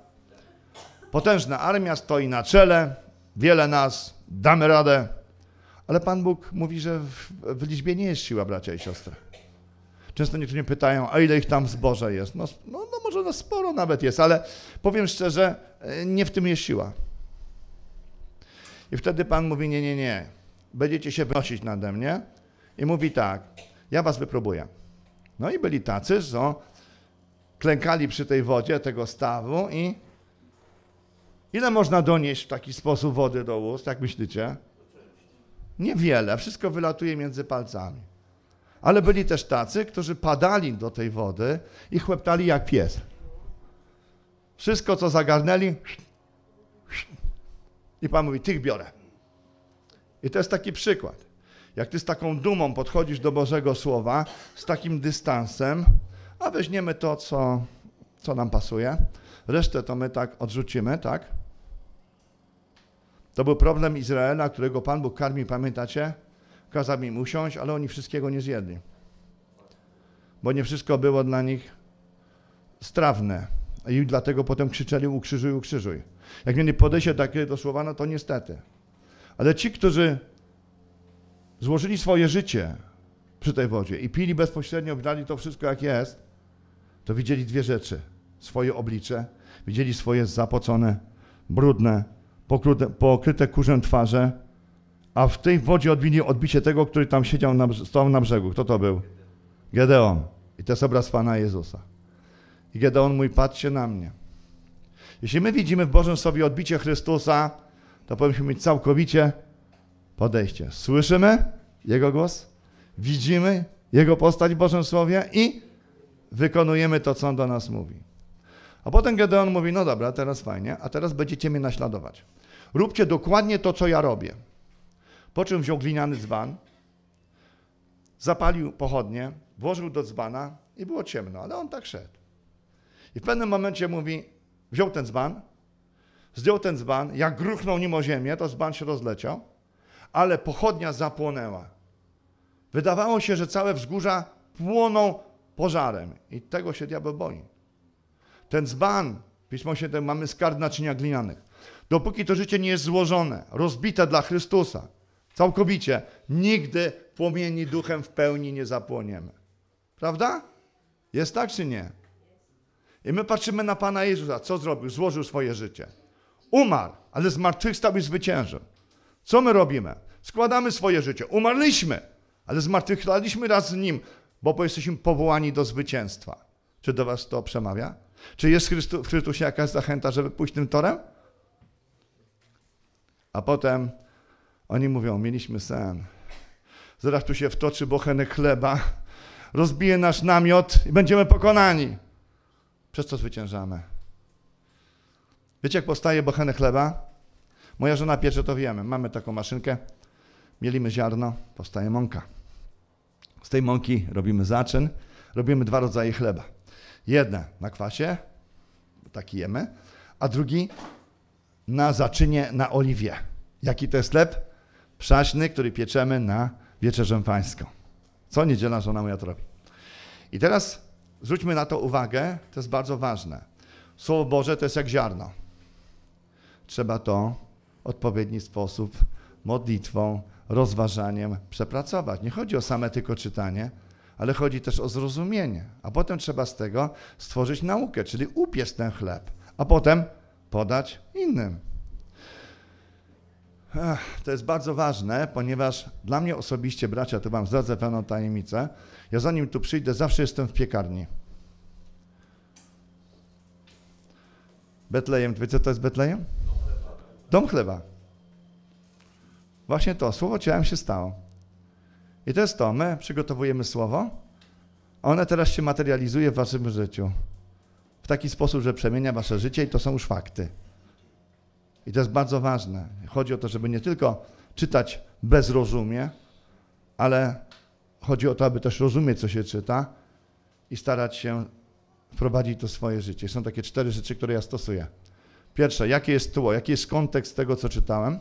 Potężna armia stoi na czele, wiele nas, damy radę. Ale Pan Bóg mówi, że w, w liczbie nie jest siła, bracia i siostry. Często niektórzy pytają, a ile ich tam zboże jest? No, no, no może no sporo nawet jest, ale powiem szczerze, e, nie w tym jest siła. I wtedy Pan mówi, nie, nie, nie, będziecie się wynosić nade mnie i mówi tak, ja was wypróbuję. No i byli tacy, że klękali przy tej wodzie tego stawu i ile można donieść w taki sposób wody do ust, jak myślicie? Niewiele, wszystko wylatuje między palcami. Ale byli też tacy, którzy padali do tej wody i chłeptali jak pies. Wszystko, co zagarnęli, i Pan mówi, tych biorę. I to jest taki przykład. Jak ty z taką dumą podchodzisz do Bożego Słowa, z takim dystansem, a weźmiemy to, co, co nam pasuje, resztę to my tak odrzucimy, tak? To był problem Izraela, którego Pan Bóg karmi, pamiętacie? kazał im usiąść, ale oni wszystkiego nie zjedli, bo nie wszystko było dla nich strawne i dlatego potem krzyczeli ukrzyżuj, ukrzyżuj. Jak mieli podejście takie do słowa, no to niestety. Ale ci, którzy złożyli swoje życie przy tej wodzie i pili bezpośrednio, brali to wszystko jak jest, to widzieli dwie rzeczy. Swoje oblicze, widzieli swoje zapocone, brudne, pokryte, pokryte kurzem twarze, a w tej wodzie odbili odbicie tego, który tam siedział, na, stał na brzegu. Kto to był? Gedeon. I to jest obraz Pana Jezusa. I Gedeon mój, patrzcie na mnie. Jeśli my widzimy w Bożym sobie odbicie Chrystusa, to powinniśmy mieć całkowicie podejście. Słyszymy Jego głos, widzimy Jego postać w Bożym Słowie i wykonujemy to, co On do nas mówi. A potem Gedeon mówi, no dobra, teraz fajnie, a teraz będziecie mnie naśladować. Róbcie dokładnie to, co ja robię. Po czym wziął gliniany dzban, zapalił pochodnie, włożył do dzbana i było ciemno, ale on tak szedł. I w pewnym momencie mówi, wziął ten dzban, zdjął ten dzban, jak gruchnął nim o ziemię, to dzban się rozleciał, ale pochodnia zapłonęła. Wydawało się, że całe wzgórza płoną pożarem i tego się diabeł boi. Ten dzban, Pismo się, mamy skarb naczynia glinianych. Dopóki to życie nie jest złożone, rozbite dla Chrystusa, Całkowicie. Nigdy płomieni duchem w pełni nie zapłoniemy. Prawda? Jest tak czy nie? I my patrzymy na Pana Jezusa. Co zrobił? Złożył swoje życie. Umarł, ale zmartwychwstał i zwyciężył. Co my robimy? Składamy swoje życie. Umarliśmy, ale zmartwychwstaliśmy raz z Nim, bo jesteśmy powołani do zwycięstwa. Czy do Was to przemawia? Czy jest w Chrystusie jakaś zachęta, żeby pójść tym torem? A potem oni mówią, mieliśmy sen. Zaraz tu się wtoczy bochenek chleba, rozbije nasz namiot i będziemy pokonani. Przez co zwyciężamy? Wiecie, jak powstaje bochenek chleba? Moja żona pierwsze to wiemy. Mamy taką maszynkę, mielimy ziarno, powstaje mąka. Z tej mąki robimy zaczyn, robimy dwa rodzaje chleba. Jedne na kwasie, taki jemy, a drugi na zaczynie na oliwie. Jaki to jest chleb? przaśny, który pieczemy na wieczerzę pańską. Co niedziela żona moja to robi. I teraz zwróćmy na to uwagę, to jest bardzo ważne. Słowo Boże to jest jak ziarno. Trzeba to w odpowiedni sposób, modlitwą, rozważaniem przepracować. Nie chodzi o same tylko czytanie, ale chodzi też o zrozumienie. A potem trzeba z tego stworzyć naukę, czyli upiec ten chleb, a potem podać innym. To jest bardzo ważne, ponieważ dla mnie osobiście, bracia, to Wam zdradzę pewną tajemnicę. Ja zanim tu przyjdę, zawsze jestem w piekarni. Betlejem, wiecie co to jest Betlejem? Dom chleba. Dom chleba. Właśnie to, słowo ciałem się stało. I to jest to, my przygotowujemy słowo, a one teraz się materializuje w waszym życiu. W taki sposób, że przemienia wasze życie i to są już fakty. I to jest bardzo ważne. Chodzi o to, żeby nie tylko czytać bez rozumie, ale chodzi o to, aby też rozumieć, co się czyta i starać się wprowadzić to swoje życie. Są takie cztery rzeczy, które ja stosuję. Pierwsze, jakie jest tło, jaki jest kontekst tego, co czytałem,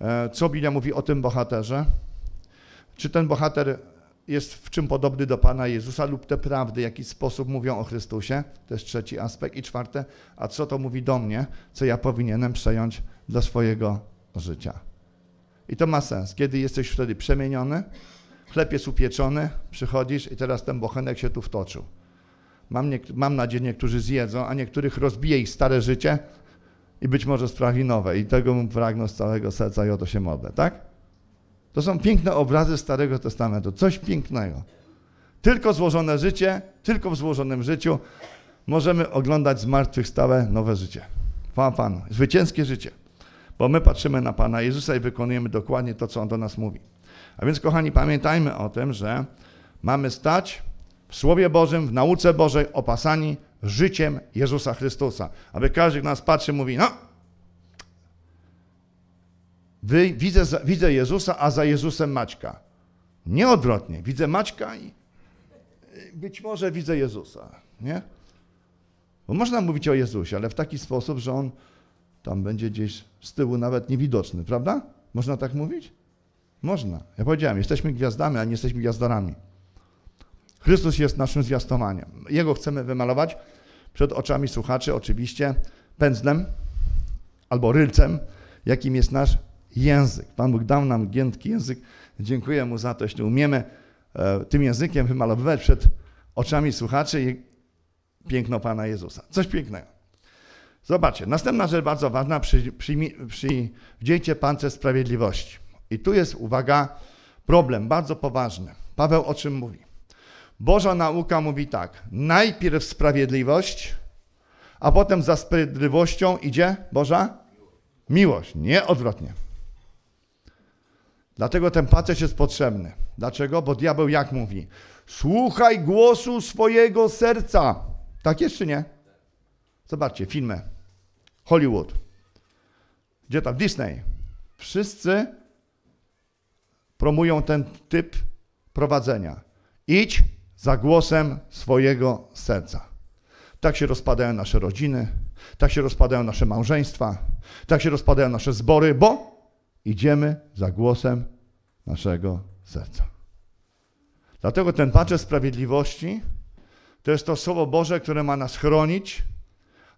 e, co Biblia mówi o tym bohaterze, czy ten bohater jest w czym podobny do Pana Jezusa lub te prawdy, w jaki sposób mówią o Chrystusie, to jest trzeci aspekt. I czwarte, a co to mówi do mnie, co ja powinienem przejąć dla swojego życia. I to ma sens. Kiedy jesteś wtedy przemieniony, chleb jest upieczony, przychodzisz i teraz ten bochenek się tu wtoczył. Mam, mam nadzieję, niektórzy zjedzą, a niektórych rozbije ich stare życie i być może sprawi nowe. I tego mu pragnę z całego serca i o to się modlę, tak? To są piękne obrazy Starego Testamentu, coś pięknego. Tylko złożone życie, tylko w złożonym życiu możemy oglądać zmartwychwstałe nowe życie. Pan Panu, zwycięskie życie. Bo my patrzymy na Pana Jezusa i wykonujemy dokładnie to, co On do nas mówi. A więc, kochani, pamiętajmy o tym, że mamy stać w Słowie Bożym, w nauce Bożej, opasani życiem Jezusa Chrystusa. Aby każdy, z nas patrzy, mówi, no, widzę, widzę Jezusa, a za Jezusem Maćka. Nie odwrotnie. Widzę Maćka i y, być może widzę Jezusa. Nie? Bo można mówić o Jezusie, ale w taki sposób, że on tam będzie gdzieś z tyłu nawet niewidoczny, prawda? Można tak mówić? Można. Ja powiedziałem, jesteśmy gwiazdami, a nie jesteśmy gwiazdorami. Chrystus jest naszym zwiastowaniem. Jego chcemy wymalować przed oczami słuchaczy, oczywiście pędzlem albo rylcem, jakim jest nasz język. Pan Bóg dał nam giętki język. Dziękuję Mu za to, jeśli umiemy e, tym językiem wymalowywać przed oczami słuchaczy piękno Pana Jezusa. Coś pięknego. Zobaczcie, następna rzecz bardzo ważna, przy, przyjdziecie sprawiedliwości. I tu jest, uwaga, problem bardzo poważny. Paweł o czym mówi? Boża nauka mówi tak, najpierw sprawiedliwość, a potem za sprawiedliwością idzie Boża miłość, nie odwrotnie. Dlatego ten pacerz jest potrzebny. Dlaczego? Bo diabeł jak mówi? Słuchaj głosu swojego serca. Tak jest czy nie? Zobaczcie, filmy. Hollywood. Gdzie tam? Disney. Wszyscy promują ten typ prowadzenia. Idź za głosem swojego serca. Tak się rozpadają nasze rodziny, tak się rozpadają nasze małżeństwa, tak się rozpadają nasze zbory, bo Idziemy za głosem naszego serca. Dlatego ten patrz sprawiedliwości to jest to Słowo Boże, które ma nas chronić,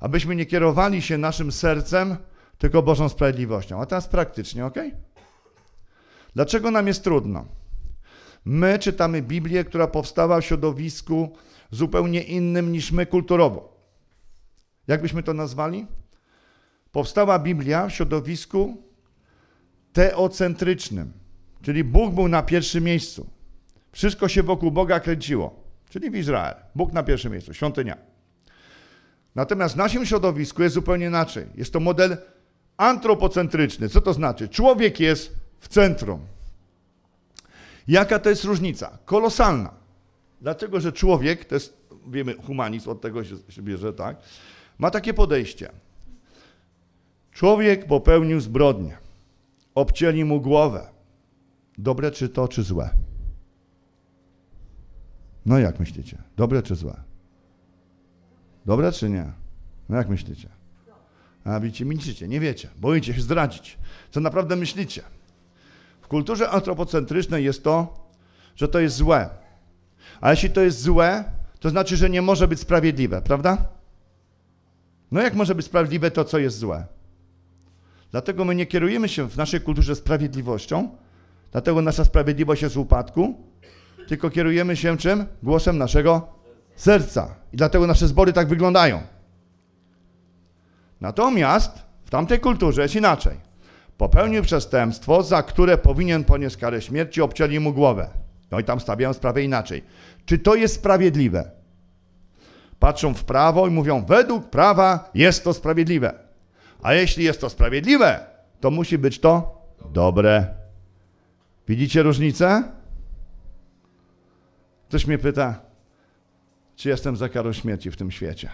abyśmy nie kierowali się naszym sercem, tylko Bożą sprawiedliwością. A teraz praktycznie, ok? Dlaczego nam jest trudno? My czytamy Biblię, która powstała w środowisku zupełnie innym niż my kulturowo. Jak byśmy to nazwali? Powstała Biblia w środowisku teocentrycznym, czyli Bóg był na pierwszym miejscu. Wszystko się wokół Boga kręciło, czyli w Izrael. Bóg na pierwszym miejscu, świątynia. Natomiast w naszym środowisku jest zupełnie inaczej. Jest to model antropocentryczny. Co to znaczy? Człowiek jest w centrum. Jaka to jest różnica? Kolosalna. Dlatego, że człowiek, to jest, wiemy, humanizm, od tego się, się bierze, tak, ma takie podejście. Człowiek popełnił zbrodnię obcięli mu głowę. Dobre czy to, czy złe? No jak myślicie? Dobre czy złe? Dobre czy nie? No jak myślicie? A widzicie, milczycie, nie wiecie, boicie się zdradzić. Co naprawdę myślicie? W kulturze antropocentrycznej jest to, że to jest złe. A jeśli to jest złe, to znaczy, że nie może być sprawiedliwe, prawda? No jak może być sprawiedliwe to, co jest złe? Dlatego my nie kierujemy się w naszej kulturze sprawiedliwością, dlatego nasza sprawiedliwość jest w upadku, tylko kierujemy się czym? Głosem naszego serca. I dlatego nasze zbory tak wyglądają. Natomiast w tamtej kulturze jest inaczej. Popełnił przestępstwo, za które powinien ponieść karę śmierci, obcięli mu głowę. No i tam stawiają sprawę inaczej. Czy to jest sprawiedliwe? Patrzą w prawo i mówią, według prawa jest to sprawiedliwe. A jeśli jest to sprawiedliwe, to musi być to dobre. Widzicie różnicę? Ktoś mnie pyta, czy jestem za karą śmierci w tym świecie?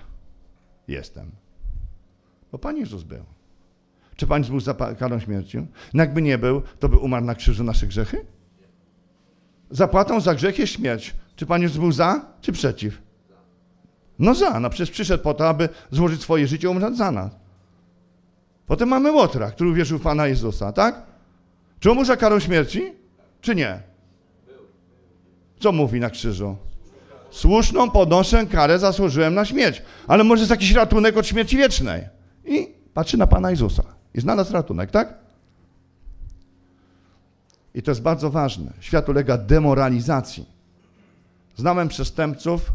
Jestem. Bo Pan Jezus był. Czy Pan był za karą śmierci? No jakby nie był, to by umarł na krzyżu nasze grzechy? Zapłatą za grzech jest śmierć. Czy Pan Jezus był za, czy przeciw? No za, no przecież przyszedł po to, aby złożyć swoje życie umrzeć za nas. Potem mamy Łotra, który uwierzył w Pana Jezusa, tak? Czy on mu za karą śmierci? Czy nie? Co mówi na krzyżu? Słuszną podnoszę karę, zasłużyłem na śmierć. Ale może jest jakiś ratunek od śmierci wiecznej. I patrzy na Pana Jezusa. I znalazł ratunek, tak? I to jest bardzo ważne. Świat ulega demoralizacji. Znałem przestępców,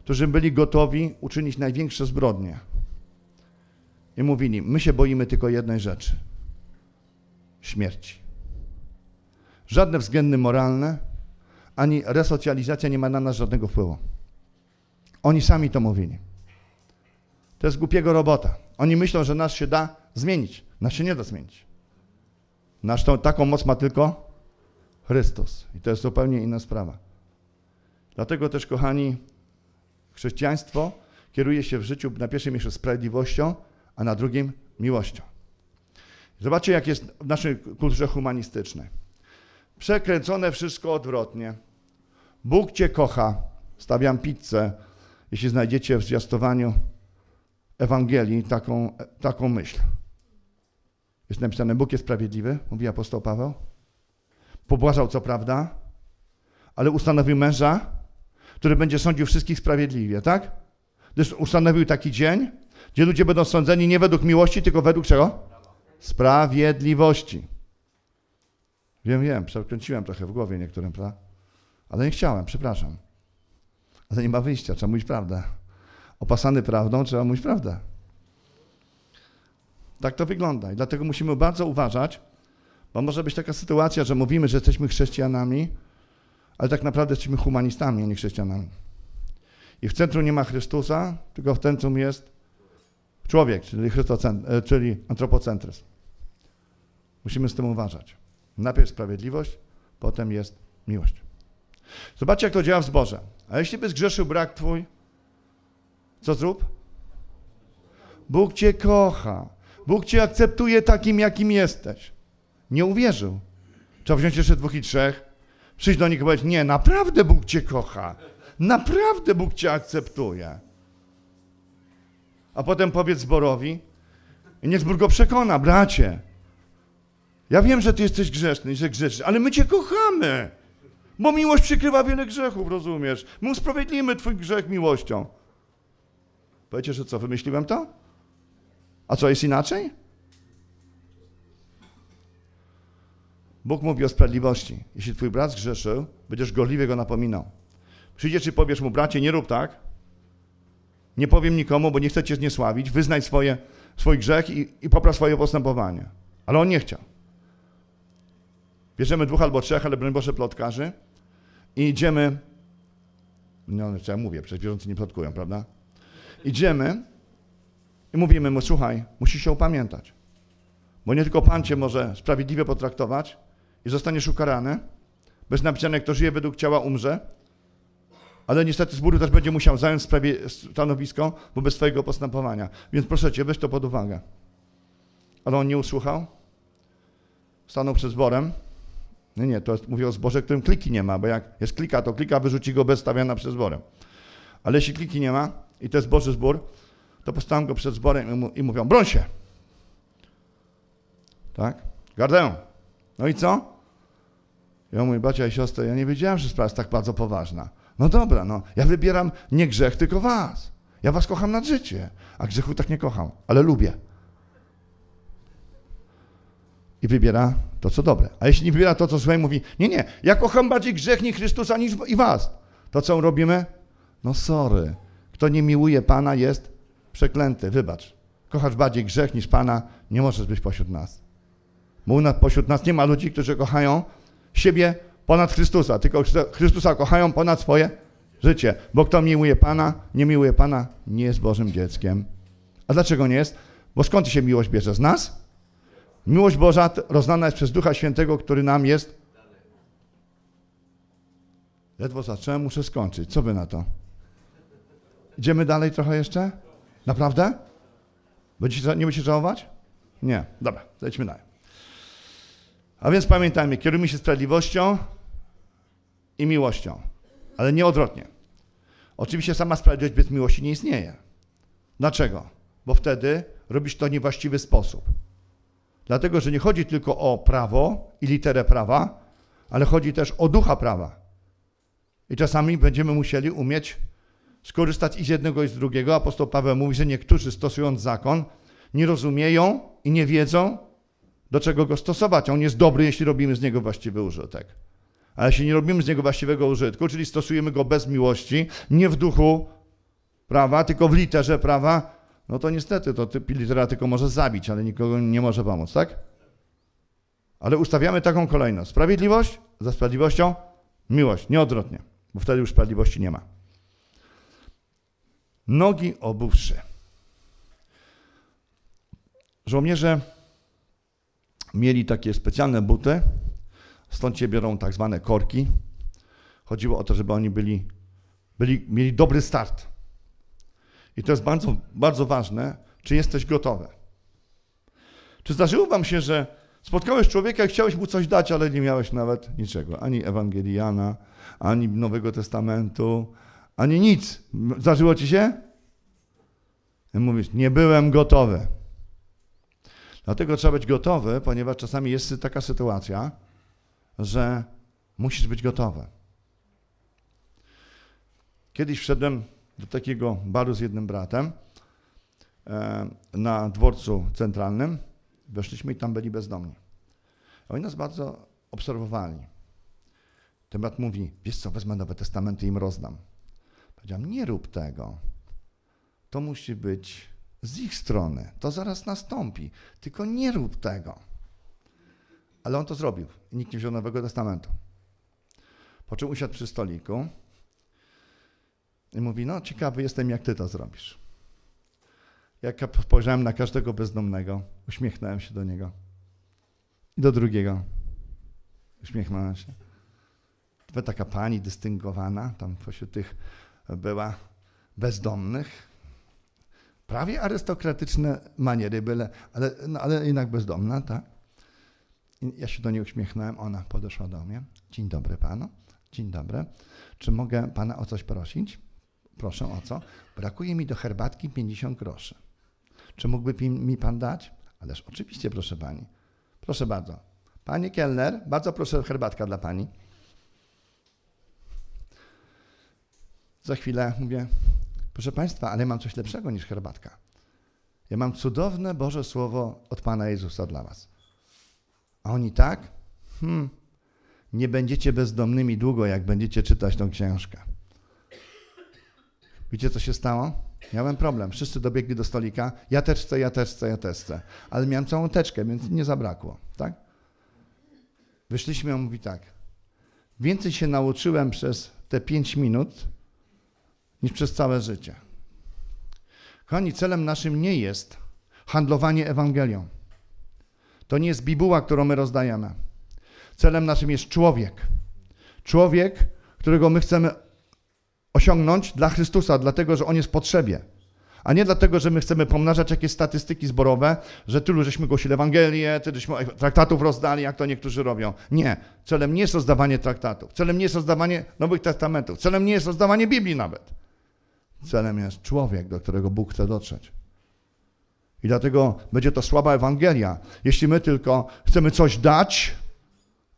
którzy byli gotowi uczynić największe zbrodnie i mówili, my się boimy tylko jednej rzeczy. Śmierci. Żadne względy moralne, ani resocjalizacja nie ma na nas żadnego wpływu. Oni sami to mówili. To jest głupiego robota. Oni myślą, że nas się da zmienić. Nas się nie da zmienić. Nasz taką moc ma tylko Chrystus. I to jest zupełnie inna sprawa. Dlatego też, kochani, chrześcijaństwo kieruje się w życiu na pierwszym miejscu sprawiedliwością, a na drugim miłością. Zobaczcie, jak jest w naszej kulturze humanistycznej. Przekręcone wszystko odwrotnie. Bóg Cię kocha. Stawiam pizzę, jeśli znajdziecie w zwiastowaniu Ewangelii taką, taką myśl. Jest napisane, Bóg jest sprawiedliwy, mówi apostoł Paweł. Pobłażał, co prawda, ale ustanowił męża, który będzie sądził wszystkich sprawiedliwie, tak? Gdyż ustanowił taki dzień, gdzie ludzie będą sądzeni nie według miłości, tylko według czego? Sprawiedliwości. Wiem, wiem, przekręciłem trochę w głowie niektórym, prawda? Ale nie chciałem, przepraszam. Ale nie ma wyjścia, trzeba mówić prawdę. Opasany prawdą, trzeba mówić prawdę. Tak to wygląda i dlatego musimy bardzo uważać, bo może być taka sytuacja, że mówimy, że jesteśmy chrześcijanami, ale tak naprawdę jesteśmy humanistami, a nie chrześcijanami. I w centrum nie ma Chrystusa, tylko w centrum jest Człowiek, czyli, e, czyli antropocentryzm. Musimy z tym uważać. Najpierw sprawiedliwość, potem jest miłość. Zobaczcie, jak to działa w zborze. A jeśli by zgrzeszył brak twój, co zrób? Bóg cię kocha. Bóg cię akceptuje takim, jakim jesteś. Nie uwierzył. Trzeba wziąć jeszcze dwóch i trzech, przyjść do nich i powiedzieć, nie, naprawdę Bóg cię kocha. Naprawdę Bóg cię akceptuje a potem powiedz Borowi i niech Bóg go przekona, bracie. Ja wiem, że ty jesteś grzeszny, że grzeszny, ale my cię kochamy, bo miłość przykrywa wiele grzechów, rozumiesz? My usprawiedliwimy twój grzech miłością. Powiecie, że co, wymyśliłem to? A co, jest inaczej? Bóg mówi o sprawiedliwości. Jeśli twój brat zgrzeszył, będziesz gorliwie go napominał. Przyjdziesz i powiesz mu, bracie, nie rób tak, nie powiem nikomu, bo nie chcę cię zniesławić, wyznaj swoje, swój grzech i, i popraw swoje postępowanie. Ale on nie chciał. Bierzemy dwóch albo trzech, ale broń Boże plotkarzy i idziemy, no, no co ja mówię, przecież wierzący nie plotkują, prawda? Idziemy i mówimy mu, słuchaj, musisz się upamiętać, bo nie tylko Pan cię może sprawiedliwie potraktować i zostaniesz ukarany, bez napisane, kto żyje według ciała umrze, ale niestety z też będzie musiał zająć sprawie stanowisko wobec swojego postępowania. Więc proszę Cię, weź to pod uwagę. Ale on nie usłuchał, stanął przed zborem. Nie, nie, to jest, mówię o zborze, którym kliki nie ma, bo jak jest klika, to klika wyrzuci go bez stawiania przed zborem. Ale jeśli kliki nie ma i to jest Boży zbór, to postawiam go przed zborem i, mu, i mówią, broń się! Tak? Gardę! No i co? Ja mój bracia i siostry, ja nie wiedziałem, że sprawa jest tak bardzo poważna. No dobra, no ja wybieram nie grzech, tylko was. Ja was kocham nad życie, a grzechu tak nie kocham, ale lubię. I wybiera to, co dobre. A jeśli nie wybiera to, co złe, mówi, nie, nie, ja kocham bardziej grzech niż Chrystusa niż i was. To, co robimy? No sorry, kto nie miłuje Pana jest przeklęty, wybacz. Kochasz bardziej grzech niż Pana, nie możesz być pośród nas. Bo pośród nas nie ma ludzi, którzy kochają siebie ponad Chrystusa, tylko Chrystusa kochają ponad swoje życie. Bo kto miłuje Pana, nie miłuje Pana, nie jest Bożym dzieckiem. A dlaczego nie jest? Bo skąd się miłość bierze? Z nas? Miłość Boża roznana jest przez Ducha Świętego, który nam jest. Ledwo zacząłem, muszę skończyć. Co wy na to? Idziemy dalej trochę jeszcze? Naprawdę? Będziecie, nie będziecie żałować? Nie. Dobra, zejdźmy dalej. A więc pamiętajmy, kierujmy się sprawiedliwością, i miłością, ale nie odwrotnie. Oczywiście sama sprawiedliwość bez miłości nie istnieje. Dlaczego? Bo wtedy robisz to w niewłaściwy sposób. Dlatego, że nie chodzi tylko o prawo i literę prawa, ale chodzi też o ducha prawa. I czasami będziemy musieli umieć skorzystać i z jednego, i z drugiego. Apostoł Paweł mówi, że niektórzy stosując zakon nie rozumieją i nie wiedzą, do czego go stosować. On jest dobry, jeśli robimy z niego właściwy użytek ale jeśli nie robimy z niego właściwego użytku, czyli stosujemy go bez miłości, nie w duchu prawa, tylko w literze prawa, no to niestety to typ litera tylko może zabić, ale nikogo nie może pomóc, tak? Ale ustawiamy taką kolejność. Sprawiedliwość za sprawiedliwością, miłość, nieodwrotnie, bo wtedy już sprawiedliwości nie ma. Nogi obuwszy. Żołnierze mieli takie specjalne buty, Stąd się biorą tak zwane korki. Chodziło o to, żeby oni byli, byli, mieli dobry start. I to jest bardzo, bardzo ważne, czy jesteś gotowy. Czy zdarzyło wam się, że spotkałeś człowieka i chciałeś mu coś dać, ale nie miałeś nawet niczego, ani Ewangeliana, ani Nowego Testamentu, ani nic. Zdarzyło ci się? I mówisz, nie byłem gotowy. Dlatego trzeba być gotowy, ponieważ czasami jest taka sytuacja, że musisz być gotowy. Kiedyś wszedłem do takiego baru z jednym bratem e, na dworcu centralnym. Weszliśmy i tam byli bezdomni. Oni nas bardzo obserwowali. Ten brat mówi, wiesz co, wezmę Nowe Testamenty i im rozdam. Powiedziałem, nie rób tego. To musi być z ich strony. To zaraz nastąpi. Tylko nie rób tego. Ale on to zrobił. Nikt nie wziął Nowego Testamentu. Po czym usiadł przy stoliku i mówi, no ciekawy jestem, jak ty to zrobisz. Jak spojrzałem na każdego bezdomnego, uśmiechnąłem się do niego. I do drugiego. Uśmiechnąłem się. To taka pani dystyngowana, tam pośród tych była bezdomnych. Prawie arystokratyczne maniery byle, ale, no, ale jednak bezdomna, tak? ja się do niej uśmiechnąłem, ona podeszła do mnie. Dzień dobry panu. Dzień dobry. Czy mogę pana o coś prosić? Proszę o co? Brakuje mi do herbatki 50 groszy. Czy mógłby mi pan dać? Ależ oczywiście, proszę pani. Proszę bardzo. Panie Kellner, bardzo proszę herbatka dla pani. Za chwilę mówię, proszę państwa, ale mam coś lepszego niż herbatka. Ja mam cudowne Boże Słowo od Pana Jezusa dla was. A oni tak? Hmm, nie będziecie bezdomnymi długo, jak będziecie czytać tą książkę. Widzicie, co się stało? Miałem problem. Wszyscy dobiegli do stolika. Ja też chcę, ja też chcę, ja też chcę. Ale miałem całą teczkę, więc nie zabrakło. Tak? Wyszliśmy, on mówi tak. Więcej się nauczyłem przez te 5 minut niż przez całe życie. Kochani, celem naszym nie jest handlowanie Ewangelią. To nie jest bibuła, którą my rozdajemy. Celem naszym jest człowiek. Człowiek, którego my chcemy osiągnąć dla Chrystusa, dlatego że On jest w potrzebie. A nie dlatego, że my chcemy pomnażać jakieś statystyki zborowe, że tylu żeśmy głosili Ewangelię, tylu żeśmy traktatów rozdali, jak to niektórzy robią. Nie. Celem nie jest rozdawanie traktatów. Celem nie jest rozdawanie Nowych Testamentów. Celem nie jest rozdawanie Biblii nawet. Celem jest człowiek, do którego Bóg chce dotrzeć. I dlatego będzie to słaba Ewangelia. Jeśli my tylko chcemy coś dać,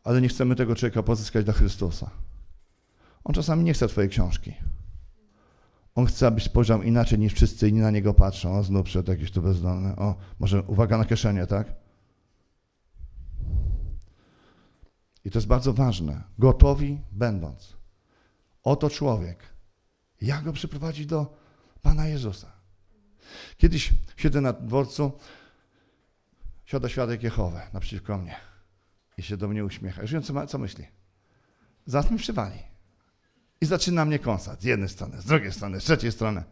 ale nie chcemy tego człowieka pozyskać dla Chrystusa. On czasami nie chce Twojej książki. On chce, abyś spojrzał inaczej niż wszyscy inni na niego patrzą. O, znów przyszedł jakiś tu bezdomny. O, może uwaga na kieszenie, tak? I to jest bardzo ważne. Gotowi będąc. Oto człowiek. Jak go przyprowadzić do Pana Jezusa? Kiedyś siedzę na dworcu, siada świadek Jehowy naprzeciwko mnie i się do mnie uśmiecha. Już wiem, co, ma, co myśli. Zaraz mi przywali. I zaczyna mnie kąsać z jednej strony, z drugiej strony, z trzeciej strony.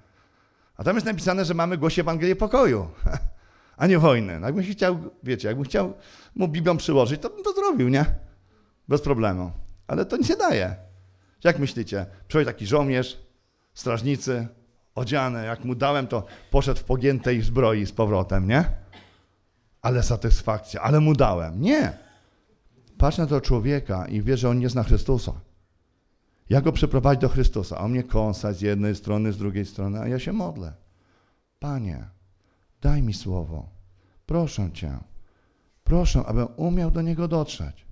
A tam jest napisane, że mamy głosie Ewangelię pokoju, a nie wojny. No jakbym chciał, wiecie, jakbym chciał mu Biblią przyłożyć, to bym to zrobił, nie? Bez problemu. Ale to nic nie daje. Jak myślicie? Przychodzi taki żołnierz, strażnicy, odziany. Jak mu dałem, to poszedł w pogiętej zbroi z powrotem, nie? Ale satysfakcja, ale mu dałem. Nie. Patrz na tego człowieka i wie, że on nie zna Chrystusa. Ja go przeprowadzi do Chrystusa, a on mnie kąsa z jednej strony, z drugiej strony, a ja się modlę. Panie, daj mi słowo. Proszę Cię. Proszę, abym umiał do niego dotrzeć.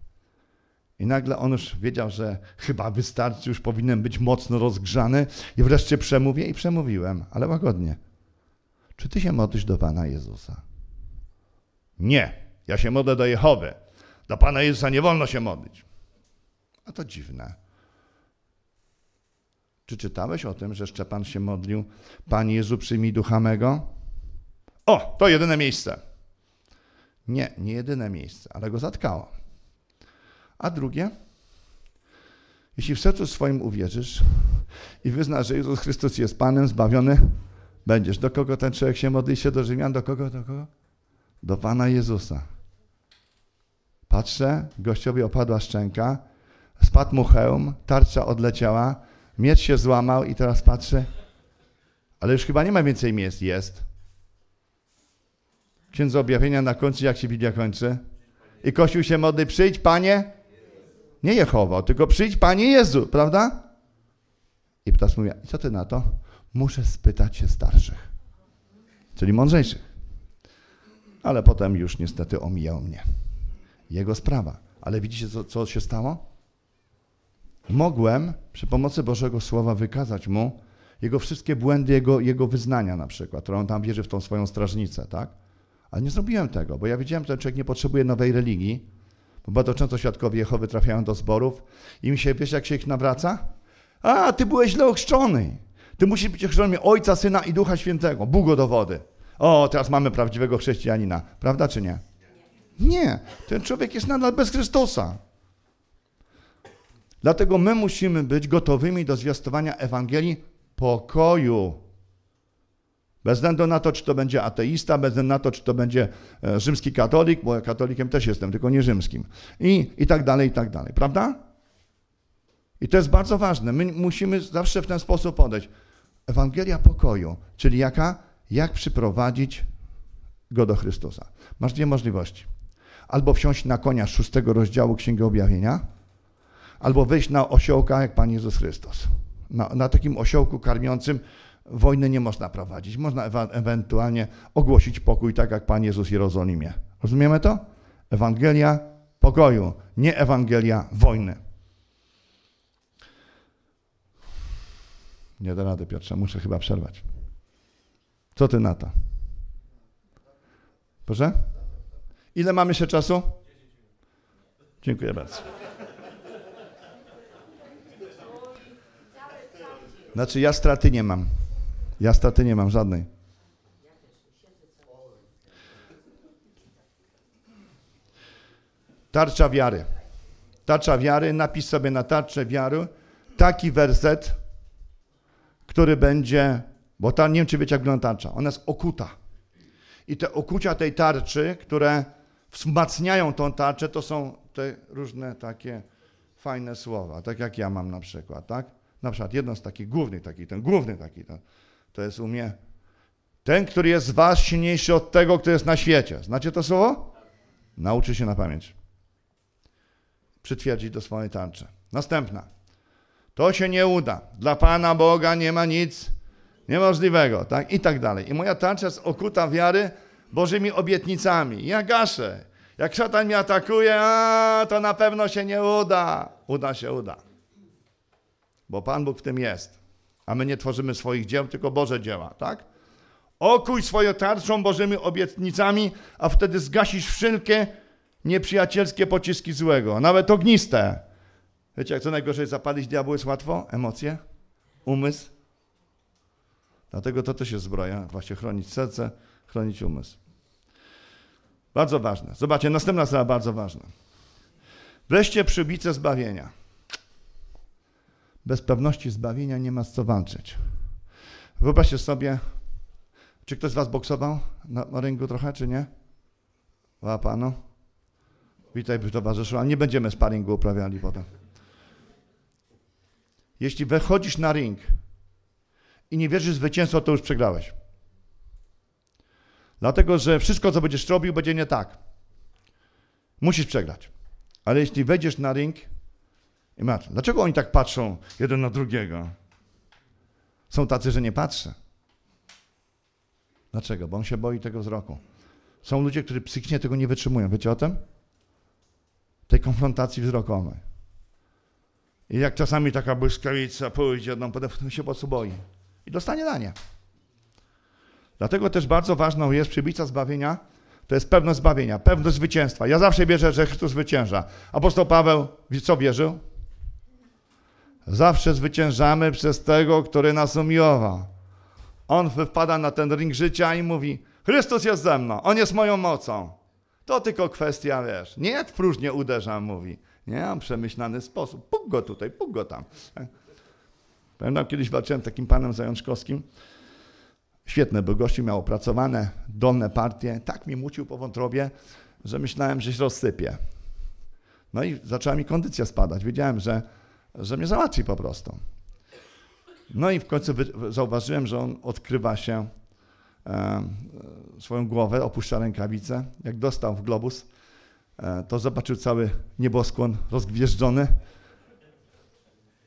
I nagle on już wiedział, że chyba wystarczy, już powinien być mocno rozgrzany. I wreszcie przemówię i przemówiłem, ale łagodnie. Czy ty się modlisz do Pana Jezusa? Nie, ja się modlę do Jehowy. Do Pana Jezusa nie wolno się modlić. A to dziwne. Czy czytałeś o tym, że Szczepan się modlił, Panie Jezu, przyjmij ducha mego? O, to jedyne miejsce. Nie, nie jedyne miejsce, ale go zatkało. A drugie, jeśli w sercu swoim uwierzysz i wyznasz, że Jezus Chrystus jest Panem, zbawiony będziesz. Do kogo ten człowiek się modli się? Do Rzymian? Do kogo? Do kogo? Do Pana Jezusa. Patrzę, gościowi opadła szczęka, spadł mu hełm, tarcza odleciała, miecz się złamał i teraz patrzę, ale już chyba nie ma więcej miejsc. Jest. Księdza objawienia na końcu, jak się Biblia kończy. I Kościół się modli, przyjdź Panie, nie Jehowo, tylko przyjdź Panie Jezu, prawda? I ptas mówi, co ty na to? Muszę spytać się starszych, czyli mądrzejszych. Ale potem już niestety omijał mnie. Jego sprawa. Ale widzicie, co, co się stało? Mogłem przy pomocy Bożego Słowa wykazać mu jego wszystkie błędy, jego, jego wyznania na przykład, on tam wierzy w tą swoją strażnicę, tak? Ale nie zrobiłem tego, bo ja wiedziałem, że ten człowiek nie potrzebuje nowej religii, bo bardzo często świadkowie Jehowy trafiają do zborów i im się, wiesz jak się ich nawraca? A, ty byłeś źle ochrzczony. Ty musisz być ochrzczony Ojca, Syna i Ducha Świętego. Bóg do wody. O, teraz mamy prawdziwego chrześcijanina. Prawda czy nie? Nie. Ten człowiek jest nadal bez Chrystusa. Dlatego my musimy być gotowymi do zwiastowania Ewangelii pokoju. Bez względu na to, czy to będzie ateista, bez względu na to, czy to będzie e, rzymski katolik, bo ja katolikiem też jestem, tylko nie rzymskim. I, i tak dalej, i tak dalej. Prawda? I to jest bardzo ważne. My musimy zawsze w ten sposób podejść. Ewangelia pokoju, czyli jaka? Jak przyprowadzić go do Chrystusa. Masz dwie możliwości. Albo wsiąść na konia szóstego rozdziału Księgi Objawienia, albo wyjść na osiołka jak Pan Jezus Chrystus. Na, na takim osiołku karmiącym wojny nie można prowadzić. Można ewa- ewentualnie ogłosić pokój, tak jak Pan Jezus Jerozolimie. Rozumiemy to? Ewangelia pokoju, nie Ewangelia wojny. Nie da rady, Piotrze, muszę chyba przerwać. Co ty na to? Proszę? Ile mamy się czasu? Dziękuję bardzo. Znaczy ja straty nie mam. Ja straty nie mam żadnej. Tarcza wiary. Tarcza wiary, napisz sobie na tarczę wiary taki werset, który będzie, bo ta, nie wiem czy wiecie jak wygląda tarcza, ona jest okuta. I te okucia tej tarczy, które wzmacniają tą tarczę, to są te różne takie fajne słowa, tak jak ja mam na przykład, tak? Na przykład jedno z takich głównych, taki ten główny taki, ten, to jest u mnie. Ten, który jest z was, silniejszy od tego, który jest na świecie. Znacie to słowo? Nauczy się na pamięć. Przytwierdzić do swojej tarczy. Następna. To się nie uda. Dla Pana Boga nie ma nic niemożliwego, tak? I tak dalej. I moja tarcza jest okuta wiary Bożymi obietnicami. Ja gaszę. Jak szatan mnie atakuje, a, to na pewno się nie uda. Uda się, uda. Bo Pan Bóg w tym jest a my nie tworzymy swoich dzieł, tylko Boże dzieła, tak? Okuj swoje tarczą Bożymi obietnicami, a wtedy zgasisz wszelkie nieprzyjacielskie pociski złego, nawet ogniste. Wiecie, jak co najgorzej zapalić diabły jest łatwo? Emocje? Umysł? Dlatego to też jest zbroja, właśnie chronić serce, chronić umysł. Bardzo ważne. Zobaczcie, następna sprawa bardzo ważna. Weźcie przybice zbawienia bez pewności zbawienia nie ma z co walczyć. Wyobraźcie sobie, czy ktoś z was boksował na, na ringu trochę, czy nie? Łapano. Witaj, Witaj towarzyszu, ale nie będziemy sparingu uprawiali potem. Jeśli wychodzisz na ring i nie wierzysz w zwycięstwo, to już przegrałeś. Dlatego, że wszystko, co będziesz robił, będzie nie tak. Musisz przegrać. Ale jeśli wejdziesz na ring i matka, dlaczego oni tak patrzą jeden na drugiego? Są tacy, że nie patrzą. Dlaczego? Bo on się boi tego wzroku. Są ludzie, którzy psychicznie tego nie wytrzymują. Wiecie o tym? Tej konfrontacji wzrokowej. I jak czasami taka błyskawica pójdzie, no potem się po co boi. I dostanie na nie. Dlatego też bardzo ważną jest przybica zbawienia, to jest pewność zbawienia, pewność zwycięstwa. Ja zawsze wierzę, że Chrystus zwycięża. Apostoł Paweł, co wierzył? Zawsze zwyciężamy przez tego, który nas umiłował. On wypada na ten ring życia i mówi: Chrystus jest ze mną, on jest moją mocą. To tylko kwestia, wiesz, nie jak w próżnię uderza, mówi. Nie, mam przemyślany sposób. Puk go tutaj, puk go tam. Pamiętam, kiedyś walczyłem takim panem Zajączkowskim. Świetne, był gościu, miał opracowane dolne partie. Tak mi mucił po wątrobie, że myślałem, że się rozsypie. No i zaczęła mi kondycja spadać. Wiedziałem, że że mnie załatwi po prostu. No i w końcu zauważyłem, że on odkrywa się e, swoją głowę, opuszcza rękawice. Jak dostał w globus, e, to zobaczył cały nieboskłon rozgwieżdżony.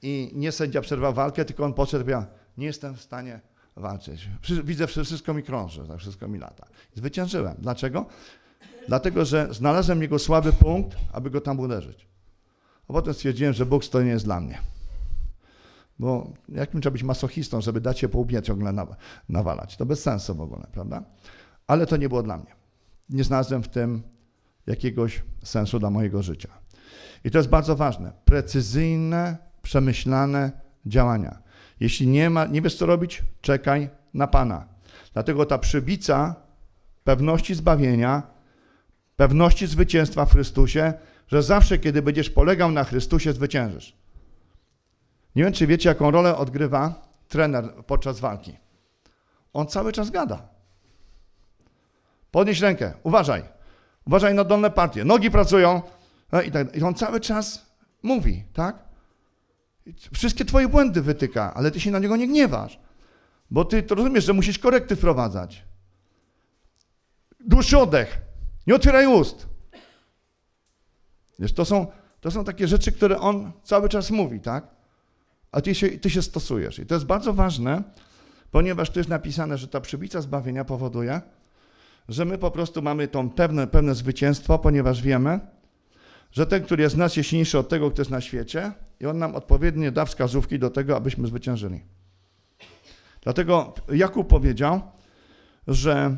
I nie sędzia przerwał walkę, tylko on podszedł nie jestem w stanie walczyć. Widzę, wszystko mi krąży, tak, wszystko mi lata. Zwyciężyłem. Dlaczego? Dlatego, że znalazłem jego słaby punkt, aby go tam uderzyć a potem stwierdziłem, że Bóg to nie jest dla mnie. Bo jakim trzeba być masochistą, żeby dać się południe ciągle nawalać? To bez sensu w ogóle, prawda? Ale to nie było dla mnie. Nie znalazłem w tym jakiegoś sensu dla mojego życia. I to jest bardzo ważne. Precyzyjne, przemyślane działania. Jeśli nie, ma, nie wiesz, co robić, czekaj na Pana. Dlatego ta przybica pewności zbawienia, pewności zwycięstwa w Chrystusie że zawsze, kiedy będziesz polegał na Chrystusie, zwyciężysz. Nie wiem, czy wiecie, jaką rolę odgrywa trener podczas walki. On cały czas gada. Podnieś rękę, uważaj. Uważaj na dolne partie. Nogi pracują. No I, tak, I on cały czas mówi, tak? Wszystkie twoje błędy wytyka, ale ty się na niego nie gniewasz. Bo ty to rozumiesz, że musisz korekty wprowadzać. Dłuższy oddech. Nie otwieraj ust. Wiesz, to są, to są takie rzeczy, które on cały czas mówi, tak? A ty się, ty się stosujesz. I to jest bardzo ważne, ponieważ tu jest napisane, że ta przybica zbawienia powoduje, że my po prostu mamy tą pewne, pewne zwycięstwo, ponieważ wiemy, że ten, który jest nas silniejszy od tego, kto jest na świecie i on nam odpowiednio da wskazówki do tego, abyśmy zwyciężyli. Dlatego Jakub powiedział, że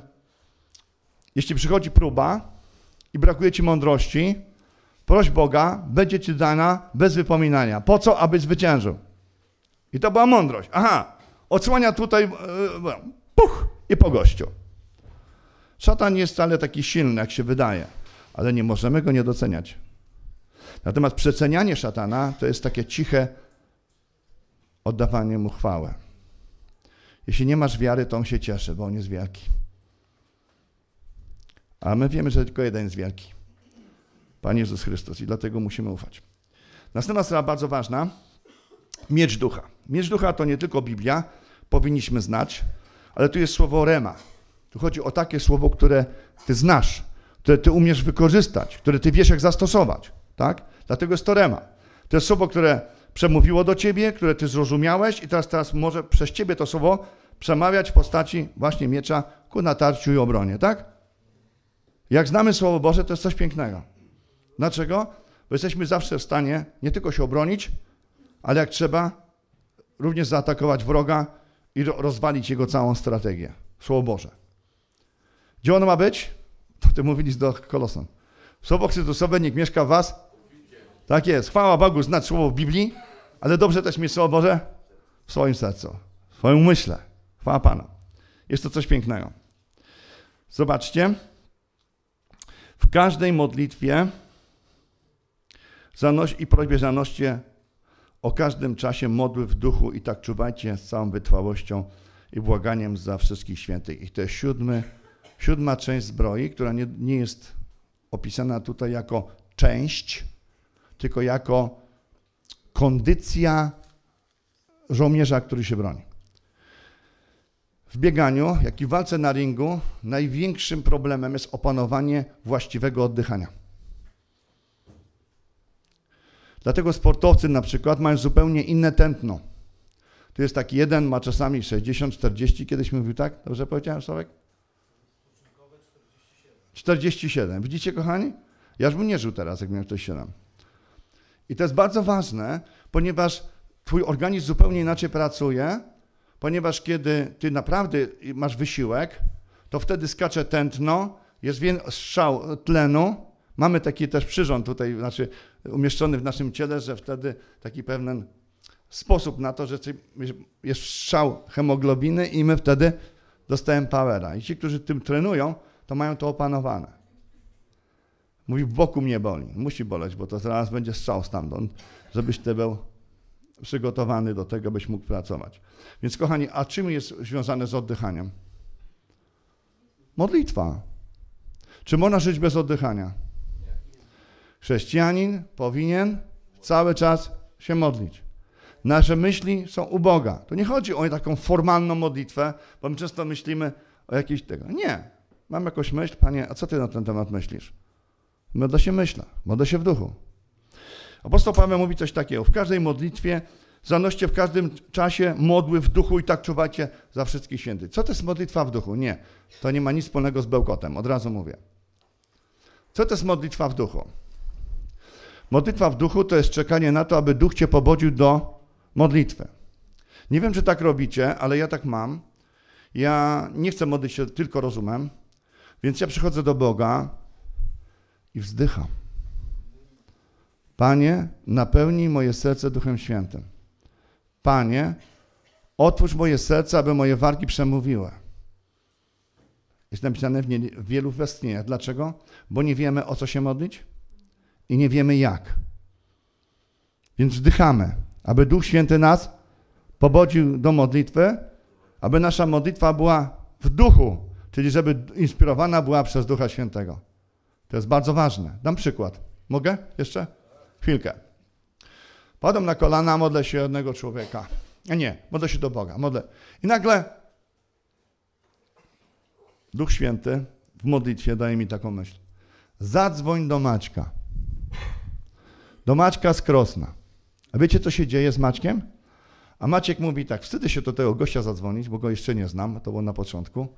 jeśli przychodzi próba i brakuje ci mądrości, Proś Boga, będzie ci dana bez wypominania. Po co? Aby zwyciężył. I to była mądrość. Aha, odsłania tutaj, e, e, puch, i po gościu. Szatan jest wcale taki silny, jak się wydaje, ale nie możemy go nie doceniać. Natomiast przecenianie szatana to jest takie ciche oddawanie mu chwałę. Jeśli nie masz wiary, to on się cieszy, bo on jest wielki. A my wiemy, że tylko jeden jest wielki. Panie Jezus Chrystus i dlatego musimy ufać. Następna sprawa bardzo ważna. Miecz ducha. Miecz ducha to nie tylko Biblia, powinniśmy znać, ale tu jest słowo rema. Tu chodzi o takie słowo, które ty znasz, które ty umiesz wykorzystać, które ty wiesz jak zastosować, tak? Dlatego jest to rema. To jest słowo, które przemówiło do ciebie, które ty zrozumiałeś i teraz, teraz może przez ciebie to słowo przemawiać w postaci właśnie miecza ku natarciu i obronie, tak? Jak znamy Słowo Boże, to jest coś pięknego. Dlaczego? Bo jesteśmy zawsze w stanie nie tylko się obronić, ale jak trzeba, również zaatakować wroga i rozwalić jego całą strategię. Słowo Boże. Gdzie ono ma być? To ty mówili do Kolosan. Słowo Chrystusowe, niech mieszka w was. Tak jest. Chwała Bogu znać słowo w Biblii, ale dobrze też mieć Słowo Boże w swoim sercu, w swoim umyśle. Chwała Pana. Jest to coś pięknego. Zobaczcie. W każdej modlitwie Zanoś i prośbie zanoście o każdym czasie modły w duchu i tak czuwajcie z całą wytrwałością i błaganiem za wszystkich świętych. I to jest siódmy, siódma część zbroi, która nie, nie jest opisana tutaj jako część, tylko jako kondycja żołnierza, który się broni. W bieganiu, jak i w walce na ringu, największym problemem jest opanowanie właściwego oddychania. Dlatego sportowcy na przykład mają zupełnie inne tętno. Tu jest taki jeden, ma czasami 60-40, kiedyś mówił tak? Dobrze powiedziałem, Sławek? 47. Widzicie, kochani? Ja już bym nie żył teraz, jak miałem 47. I to jest bardzo ważne, ponieważ twój organizm zupełnie inaczej pracuje, ponieważ kiedy ty naprawdę masz wysiłek, to wtedy skacze tętno, jest strzał tlenu. Mamy taki też przyrząd tutaj, znaczy umieszczony w naszym ciele, że wtedy taki pewien sposób na to, że jest strzał hemoglobiny i my wtedy dostajemy powera. I ci, którzy tym trenują, to mają to opanowane. Mówi, w boku mnie boli. Musi boleć, bo to zaraz będzie strzał stamtąd, żebyś ty był przygotowany do tego, byś mógł pracować. Więc kochani, a czym jest związane z oddychaniem? Modlitwa. Czy można żyć bez oddychania? Chrześcijanin powinien cały czas się modlić. Nasze myśli są u Boga. To nie chodzi o taką formalną modlitwę, bo my często myślimy o jakiejś tego. Nie. Mam jakąś myśl, panie, a co ty na ten temat myślisz? Modlę się myślę, modlę się w duchu. Apostoł Paweł mówi coś takiego. W każdej modlitwie zanoście w każdym czasie modły w duchu i tak czuwajcie za wszystkich świętych. Co to jest modlitwa w duchu? Nie. To nie ma nic wspólnego z bełkotem. Od razu mówię. Co to jest modlitwa w duchu? Modlitwa w duchu to jest czekanie na to, aby duch cię pobodził do modlitwy. Nie wiem, czy tak robicie, ale ja tak mam. Ja nie chcę modlić się tylko rozumem, więc ja przychodzę do Boga i wzdycham. Panie, napełnij moje serce Duchem Świętym. Panie, otwórz moje serce, aby moje wargi przemówiły. Jest napisane w, nie, w wielu westchnieniach. Dlaczego? Bo nie wiemy, o co się modlić? i nie wiemy jak. Więc wdychamy, aby Duch Święty nas pobodził do modlitwy, aby nasza modlitwa była w duchu, czyli żeby inspirowana była przez Ducha Świętego. To jest bardzo ważne. Dam przykład. Mogę jeszcze? Chwilkę. Padam na kolana, modlę się jednego człowieka. E, nie, modlę się do Boga, modlę. I nagle Duch Święty w modlitwie daje mi taką myśl. Zadzwoń do Maćka do Maćka z Krosna. A wiecie, co się dzieje z Maćkiem? A Maciek mówi tak, wstydzę się do tego gościa zadzwonić, bo go jeszcze nie znam, to było na początku.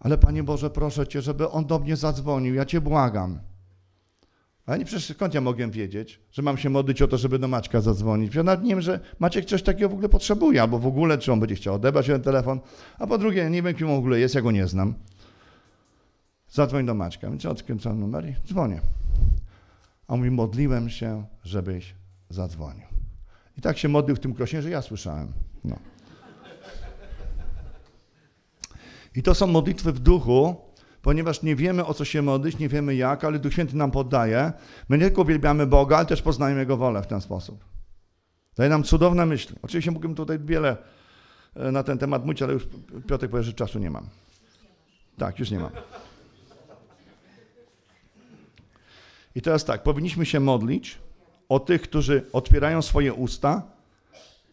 Ale Panie Boże, proszę Cię, żeby on do mnie zadzwonił, ja Cię błagam. Ale nie przecież skąd ja mogłem wiedzieć, że mam się modlić o to, żeby do Maćka zadzwonić. Ja nad nim, że Maciek coś takiego w ogóle potrzebuje, albo w ogóle, czy on będzie chciał odebrać ten telefon, a po drugie, nie wiem, kim on w ogóle jest, ja go nie znam. Zadzwoń do Maćka. Więc odkręcam numer i dzwonię. A mi mówi, modliłem się, żebyś zadzwonił. I tak się modlił w tym krośnie, że ja słyszałem. No. I to są modlitwy w duchu, ponieważ nie wiemy o co się modlić, nie wiemy jak, ale Duch Święty nam poddaje. My nie tylko uwielbiamy Boga, ale też poznajemy Jego wolę w ten sposób. Daje nam cudowne myśli. Oczywiście mógłbym tutaj wiele e, na ten temat mówić, ale już Piotrek powie, że czasu nie mam. Tak, już nie mam. I teraz tak, powinniśmy się modlić o tych, którzy otwierają swoje usta,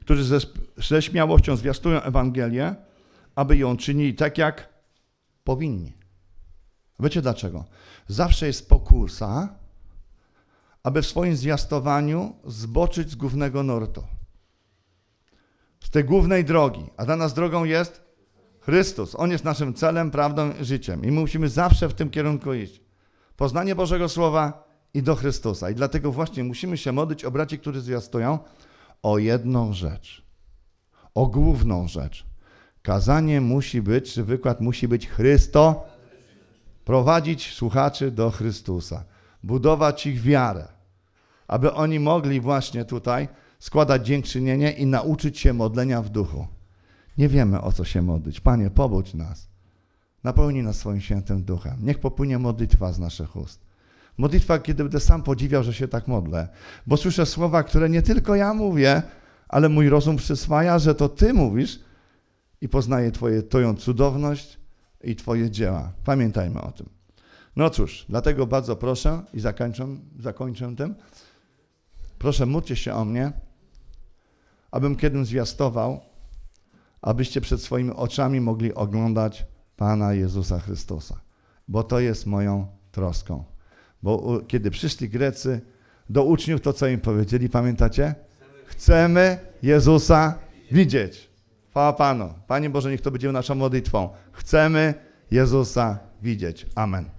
którzy ze, ze śmiałością zwiastują Ewangelię, aby ją czynili tak, jak powinni. Wiecie dlaczego? Zawsze jest pokusa, aby w swoim zwiastowaniu zboczyć z głównego nurtu, z tej głównej drogi. A dla nas drogą jest Chrystus. On jest naszym celem, prawdą, życiem. I my musimy zawsze w tym kierunku iść. Poznanie Bożego Słowa, i do Chrystusa. I dlatego właśnie musimy się modlić o braci, którzy zwiastują, o jedną rzecz, o główną rzecz. Kazanie musi być, czy wykład musi być Chrysto, prowadzić słuchaczy do Chrystusa, budować ich wiarę, aby oni mogli właśnie tutaj składać dziękczynienie i nauczyć się modlenia w duchu. Nie wiemy, o co się modlić. Panie, pobudź nas. Napełnij nas swoim świętym duchem. Niech popłynie modlitwa z naszych ust. Modlitwa, kiedy będę sam podziwiał, że się tak modlę, bo słyszę słowa, które nie tylko ja mówię, ale mój rozum przyswaja, że to Ty mówisz i poznaję Twoje, Twoją cudowność i Twoje dzieła. Pamiętajmy o tym. No cóż, dlatego bardzo proszę i zakończę, zakończę tym. Proszę, módlcie się o mnie, abym kiedyś zwiastował, abyście przed swoimi oczami mogli oglądać Pana Jezusa Chrystusa, bo to jest moją troską. Bo kiedy przyszli Grecy do uczniów, to co im powiedzieli, pamiętacie? Chcemy Jezusa widzieć. Chwała Panu. Panie Boże, niech to będzie naszą modlitwą. Chcemy Jezusa widzieć. Amen.